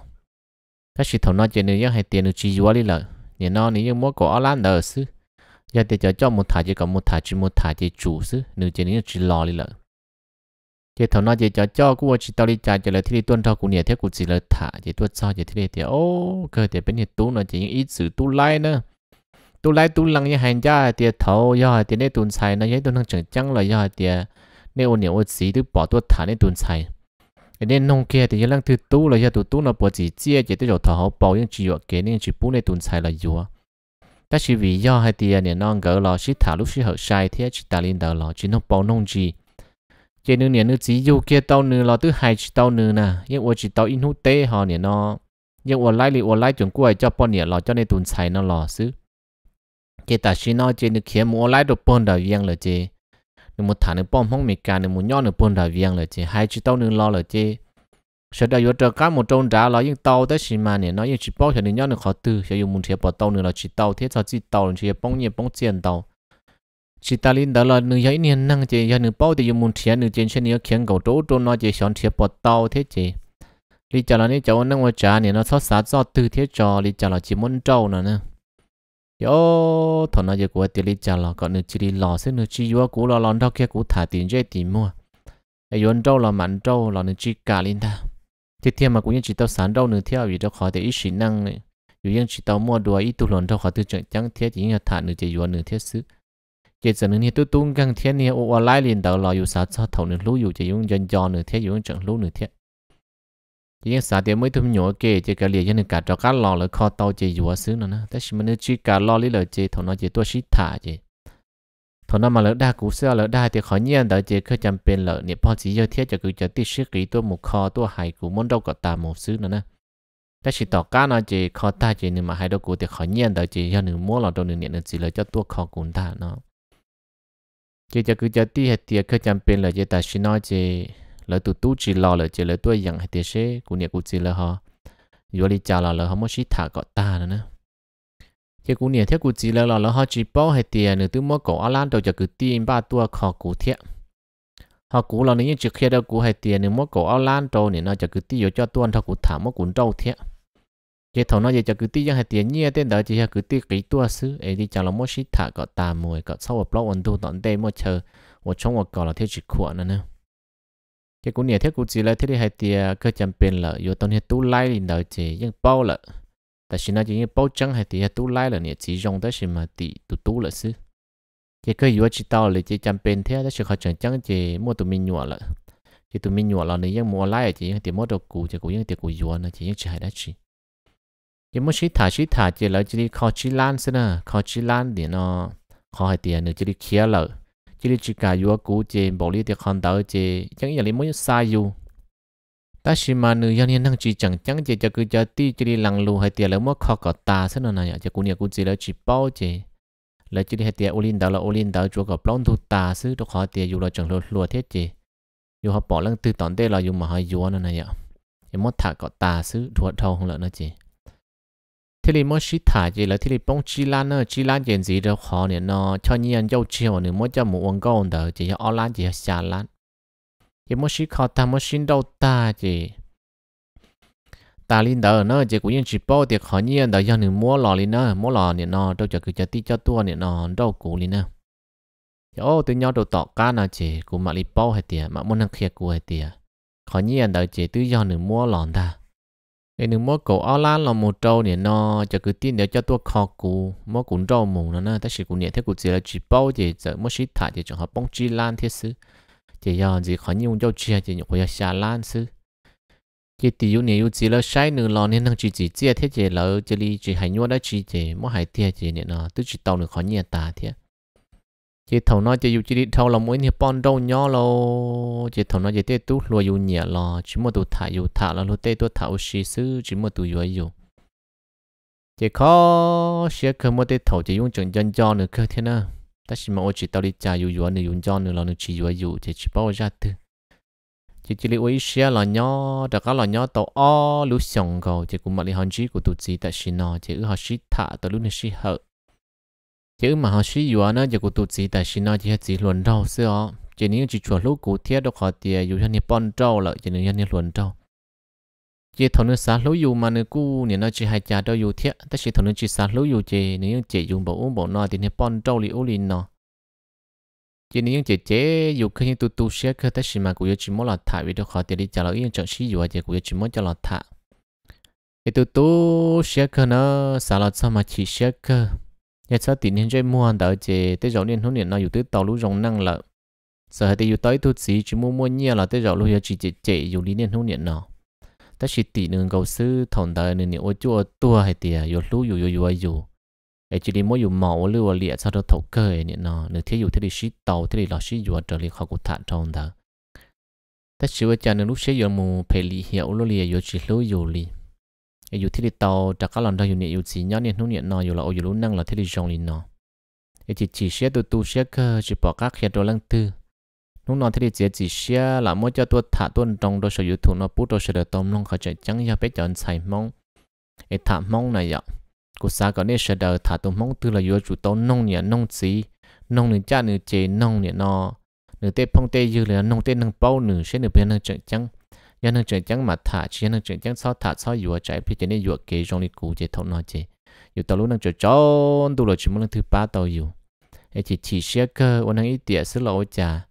các chị thầu nó chơi nữa hay tiền được chi vô đi lợi, nhà nó nếu như mua của đời xứ giờ thì cho cho một thả chỉ có một thả chỉ một thả chỉ chủ xứ nếu chơi nữa chỉ lo đi lợi, chị thầu nó chơi cho cho của chỉ tao đi trả chỉ là thì tuần sau cũng nhiệt thiết cũng chỉ là thả chỉ tuần sau chỉ thì thì ô cơ thì bên nhiệt tu nó chỉ những ít sự tu lai nữa tu lai tu lăng như hành gia thì thầu do thì nên tuần sai nó giấy tuần năng chẳng chẳng là do thì nên ôn nhiều ô xí thì bỏ tuần thả nên tuần sai nên nông kia thì những lần thứ tu là giờ tụ tu nó bỏ chỉ chia chỉ tới chỗ thở hậu bảo những chỉ vật kế nên chỉ bún này tuần xài là dùa ta chỉ vì do hai tiền nên non gỡ lò chỉ thả lúc chỉ hở sai thế chỉ ta lên đầu lò chỉ nó bảo nông gì chỉ nương nè nương chỉ yêu kia tao nương lò thứ hai chỉ tao nương nè nhưng ở chỉ tao in hút tê họ nè nó nhưng ở lại li ở lại chuẩn quay cho bọn nè lò cho nên tuần xài nó lò xứ chỉ ta chỉ nó chỉ nương kia mua lại được bọn đầu riêng là chỉ nhưng một thằng nữa bom không mì cả nữa một nhau nữa buồn đã viên rồi chứ hai chữ tao nữa lo rồi chứ sợ đại vô trợ cá một trâu trả lo nhưng tao tới xí mà nè nó nhưng chỉ bao giờ nữa nhon nữa khó tư sợ dùng một chiếc bỏ tao nữa là chỉ tao thế cho chỉ tao là chỉ bóng nhẹ bóng tiền tao chỉ ta linh đó là nữ giấy niên năng chứ giờ nữ bao thì dùng một chiếc nữ trên trên nữa khiến cầu trâu trâu nó chỉ chọn thiệp bỏ tao thế chứ lý cho là nếu cháu năng qua trả nè nó xót xa do tư thế cho lý cho là chỉ muốn trâu nữa nè yo thằng nào giờ của tiền đi trả lọ còn nữa chỉ đi lọ xí nữa chỉ yo cũ lọ lọ đâu kia cũ thả tiền chơi tiền mua ai yo đâu là mặn đâu lọ nữa chỉ cả linh ta thiết thiên mà cũng như chỉ tao sáng đâu nữa theo vì tao khó để ít sĩ năng này dù như chỉ tao mua đồ ít tu lọ đâu khó tự chẳng chẳng thiết chỉ như thả nữa chỉ yo nữa thiết xứ chỉ giờ này tôi tung căng thiết này ô lại liền tao lọ yo sao cho thầu nữa lú yo chỉ dùng dân cho nữa thiết dùng chẳng lú nữa thiết ยังสาธิตไม่ทุ่มหยอเกเจกเลียยันึ่งกาจอการรอเลยคอเตาเจอยู่ซื้อนะนะแต่ฉันมันจีการรอลิเลยเจถอนอเจตัวชิถาเจถอนอมาเลยได้กูเสียเลยได้แต่ขอเงี้ยแต่เจเคยจำเป็นเลยเนี่ยพอสีเยอะเทียจะกูจะติดชื้อกีตัวหมูคอตัวหายกูมันดอกก็ตามหมูซื้อนะนะแต่ชิต่อการนะเจคอตาเจหนึ่งมาให้ดอกกูแต่ขอเงี้ยแต่เจยันหนึ่งม้วนลอาตัวหนึ่งเนี่ยหนึ่งสีเลยเจ้าตัวคอกูนตาเนาะเจจะกูจะติดเทียเคยจำเป็นเลยเจแต่ชินอเจ lỡ tụ tu chỉ lo lỡ chỉ lỡ tôi dặn hay tiếc xe của nhà của chỉ lỡ họ vừa đi chào là lỡ họ mới chỉ thả cọ ta nữa nè chỉ của nhà thiết của chỉ lỡ là lỡ họ chỉ bao hay tiền nữa từ mỗi cổ ăn lan đầu cho cứ tiêm ba tua khó của thiết họ cũ là những chiếc khi đó cũ hay tiền nếu mỗi cổ ao lan trâu nên nó cho cứ tiêm cho tuân theo cũ thả mỗi cuốn trâu thế chế thầu nó cho cứ tiêu hay tiền nhia tên đó chỉ là cứ tiêm kỹ tua xứ ấy đi chào là mỗi xí thả có ta mồi có sau một lọ ổn tu tận đây mỗi chờ một trong một cò là theo chỉ khuẩn nữa cái cũng nhiều thế cũng chỉ là thế đi hay thì cơ chẳng bền là yếu tông hết tu lai thì đợi chỉ nhưng bao là tại sao nó chỉ như bao chân hay thì tu lai là nhiều chỉ dùng tới mà thì tu tu là xứ chỉ cơ yếu chỉ tao là chỉ chẳng bền thế đó sự khó chẳng chẳng chỉ mua tụi mình nhọ là chỉ tụi mình nhọ là nếu mua lai chỉ nhưng thì mua đồ cũ chỉ cũng nhưng thì cũng yếu nó chỉ nhưng chỉ hay đó chỉ chỉ mua xí thả xí thả chỉ là chỉ đi khó chỉ lan xứ nè khó chỉ lan thì nó khó hay tiền nữa chỉ đi kia lợi chỉ là chỉ cả yêu cũ chế bỏ đi thì còn đỡ chế chẳng những là mới sai yêu ta chỉ mà nữ nhân nhân năng chỉ chẳng chẳng chế cho cứ cho ti chỉ là lằng lù hay tiền là mới khó có ta thế nào này cho cũ nhà cũ chỉ là chỉ bảo chế là chỉ hay tiền olin đó là linh đó chỗ có plon thu ta xứ được khó tiền yêu là chẳng lùa lùa thế chế yêu họ bỏ lăng từ tòn đây là yêu mà họ yêu nó này ạ em mất thả có ta xứ thua thâu không lợn nó chế thế thì mỗi shit thải gì là thế thì bông chi lan nữa chi lan chuyện gì đâu khó nè nó cho nhiên ăn dâu chiều nữa mỗi cho một uống câu đó chỉ cho online chỉ xả lan thì mỗi shit khó ta mỗi shit đâu ta chỉ ta linh đó nữa chỉ cũng như chỉ bảo tiệc khó nhiên đó cho nữa mua lò linh nữa mua lò nè nó đâu cho cứ cho tí cho tua nè nó đâu cũ linh nữa ô từ nhau đầu tọ cá nào chỉ cũng mà li bao hết tiền mà muốn ăn khía cũng hết tiền khó nhiên đó chỉ tự do nữa mua lò ta để nếu mỗi cổ ở lá là một trâu nè nó cho cứ tin để cho tôi khó cú mỗi cũng trâu mù nó nè tất sự cũng nhẹ thấy cũng chỉ là chỉ bao chỉ giờ mỗi sĩ thả thì trường hợp bông chi lan thế sự chỉ giờ gì khó nhiều cho chia chỉ nhiều khó xa lan sự chỉ tiêu yếu nhiều chỉ là sai nửa lò nên năng chỉ chỉ chia thế chỉ là chỉ li chỉ hay nhau đã chỉ chỉ mỗi hai tia chỉ nè nó tức chỉ tàu nửa khó nhẹ ta thế chỉ thầu nó chỉ dụ chỉ đi thầu là mỗi nhiệt bón đâu nhỏ lo chỉ thầu nó chỉ tê tú lo dụ nhẹ lo chỉ một tụ thả dụ thả là lo tê tu thảo xì xứ chỉ một tụ dụ dụ chỉ khó sẽ không một tê thầu chỉ dùng chân chân cho nữa cơ thế nào ta chỉ mà chỉ tao đi trả dụ dụ nữa dùng cho nữa là nó chỉ dụ dụ chỉ chỉ bảo ra thứ chỉ chỉ lấy ý xe là nhỏ đặc cá là nhỏ tàu o lú sòng cầu chỉ cũng mà lấy hàng chỉ của tụ chỉ tại xin nó chỉ ở họ xí thả tàu lú này xí hợp chứ mà họ sử dụng nó giờ của tụt gì tại xin nó chỉ hết gì luận đâu xưa chỉ nếu chỉ chuột lúc cụ thiết đâu khỏi tiền dù cho nên bón trâu lại chỉ nếu như luận trâu chỉ thằng nó xả lúc dù mà nó cũ nên nó chỉ hai cha đâu dù thiết tất chỉ thằng nó chỉ xả lúa dù chỉ nếu chỉ dùng bộ uống bộ nó thì nên bón trâu liu ô li nó chỉ nếu chỉ chế dù khi tụt tụt xe khi tất chỉ mà cụ chỉ muốn là thải vì đâu khó tiền đi trả lại yên chọn sử dụng chỉ cụ chỉ muốn trả lời thải, thì tụt tụt xe khi nó xả lại sao mà chỉ xe khi nhà xã tiền hiện chơi mua hàng đợi chế tới rồi nên hôm nay tới tàu lũ rồng năng lợ sợ hai tới tới thu sĩ chỉ mua mua nhia là tới rồi lũ giờ chỉ chế chế dùng lý nên hôm nay nó ta chỉ tỷ nương cầu sư thòng đợi nên nhiều chua tua hay tiề dù lũ dù dù dù dù ấy chỉ đi mua dù màu lưu ở lịa sao đó thổ cơ ấy nó nửa thiếu dù thế đi xí tàu thế đi lọ xí dù trở lại khó cụ thản trong đó ta chỉ với cha nương lúc sẽ dùng mù phải lì hiệu lũ lìa dù chỉ lũ dù lì อยู่ที่ตอจากก็หลังเราอยู่เนี่ยอยู่สีย้อนเนี่ยนู่นเนี่ยนออยู่เราอยู่รู้นั่งเราที่ดิจงลินนอไอจีจีเชียตัวตัวเชียก็จะบอกกักเขียนตัวลังตื้อนู่นนอที่ดิเจียจีเชียหลังมั่วจะตัวถ่าตัวตรงโดยสอยู่ถูกนอปุ๊ดโดยเสด็จตอมลงเขาจะจังยาไปจอนใส่มองไอถ่ามองน่ะยะกูสาก่อนเนี่ยเสด็จถ่าตัวมองตื้อเราอยู่จุดต้นนงเนี่ยนงสีนงหนึ่งจ้าหนึ่งเจนงเนี่ยนอหนึ่งเต้พงเต้ยืนเลยนงเต้นงเป้าหนึ่งเช่นหนึ่งเป็นนงจัง nhân năng chuyện chẳng mà thả chỉ nhân năng chuyện chẳng sao thả sao yếu chạy phía trên này vừa kế trong lịch cũ chế thông nói chế yếu tao lúc năng chuyện chọn đủ rồi chỉ muốn năng thứ ba tàu yếu. ấy chỉ chỉ xe cơ ôn năng ít tiền sức là ôi cha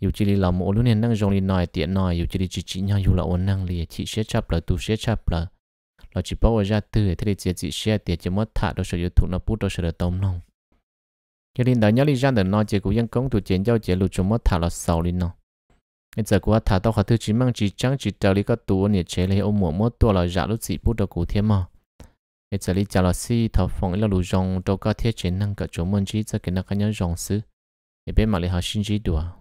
dù chỉ đi lòng một lúc này năng trong lịch nói tiền nói yếu chỉ đi chỉ chỉ nhau yếu là ôn năng liền chỉ xe chập là tu xe chập là lo chỉ bảo ra từ thế thì chỉ chỉ xe tiền chỉ mất thả đôi sợ yếu thụ nó bút đôi sợ được tông nông cho nên đó nhớ đi ra để nói chỉ cũng vẫn công tụ chiến giao chỉ lụt chúng mất thả là sầu đi nông nên giờ của thảo tôi khó thứ chỉ mang chỉ trắng chỉ trào lý có tù nhiệt chế lấy ôm mùa mốt tua là giả lúc chỉ bút đầu cụ thiên mà nên giờ lý trả là si thảo phòng là lù rong đâu có thiết chế năng cả chỗ môn chỉ giờ cái nó có nhớ rong sư nên bên mà lý họ xin chỉ đùa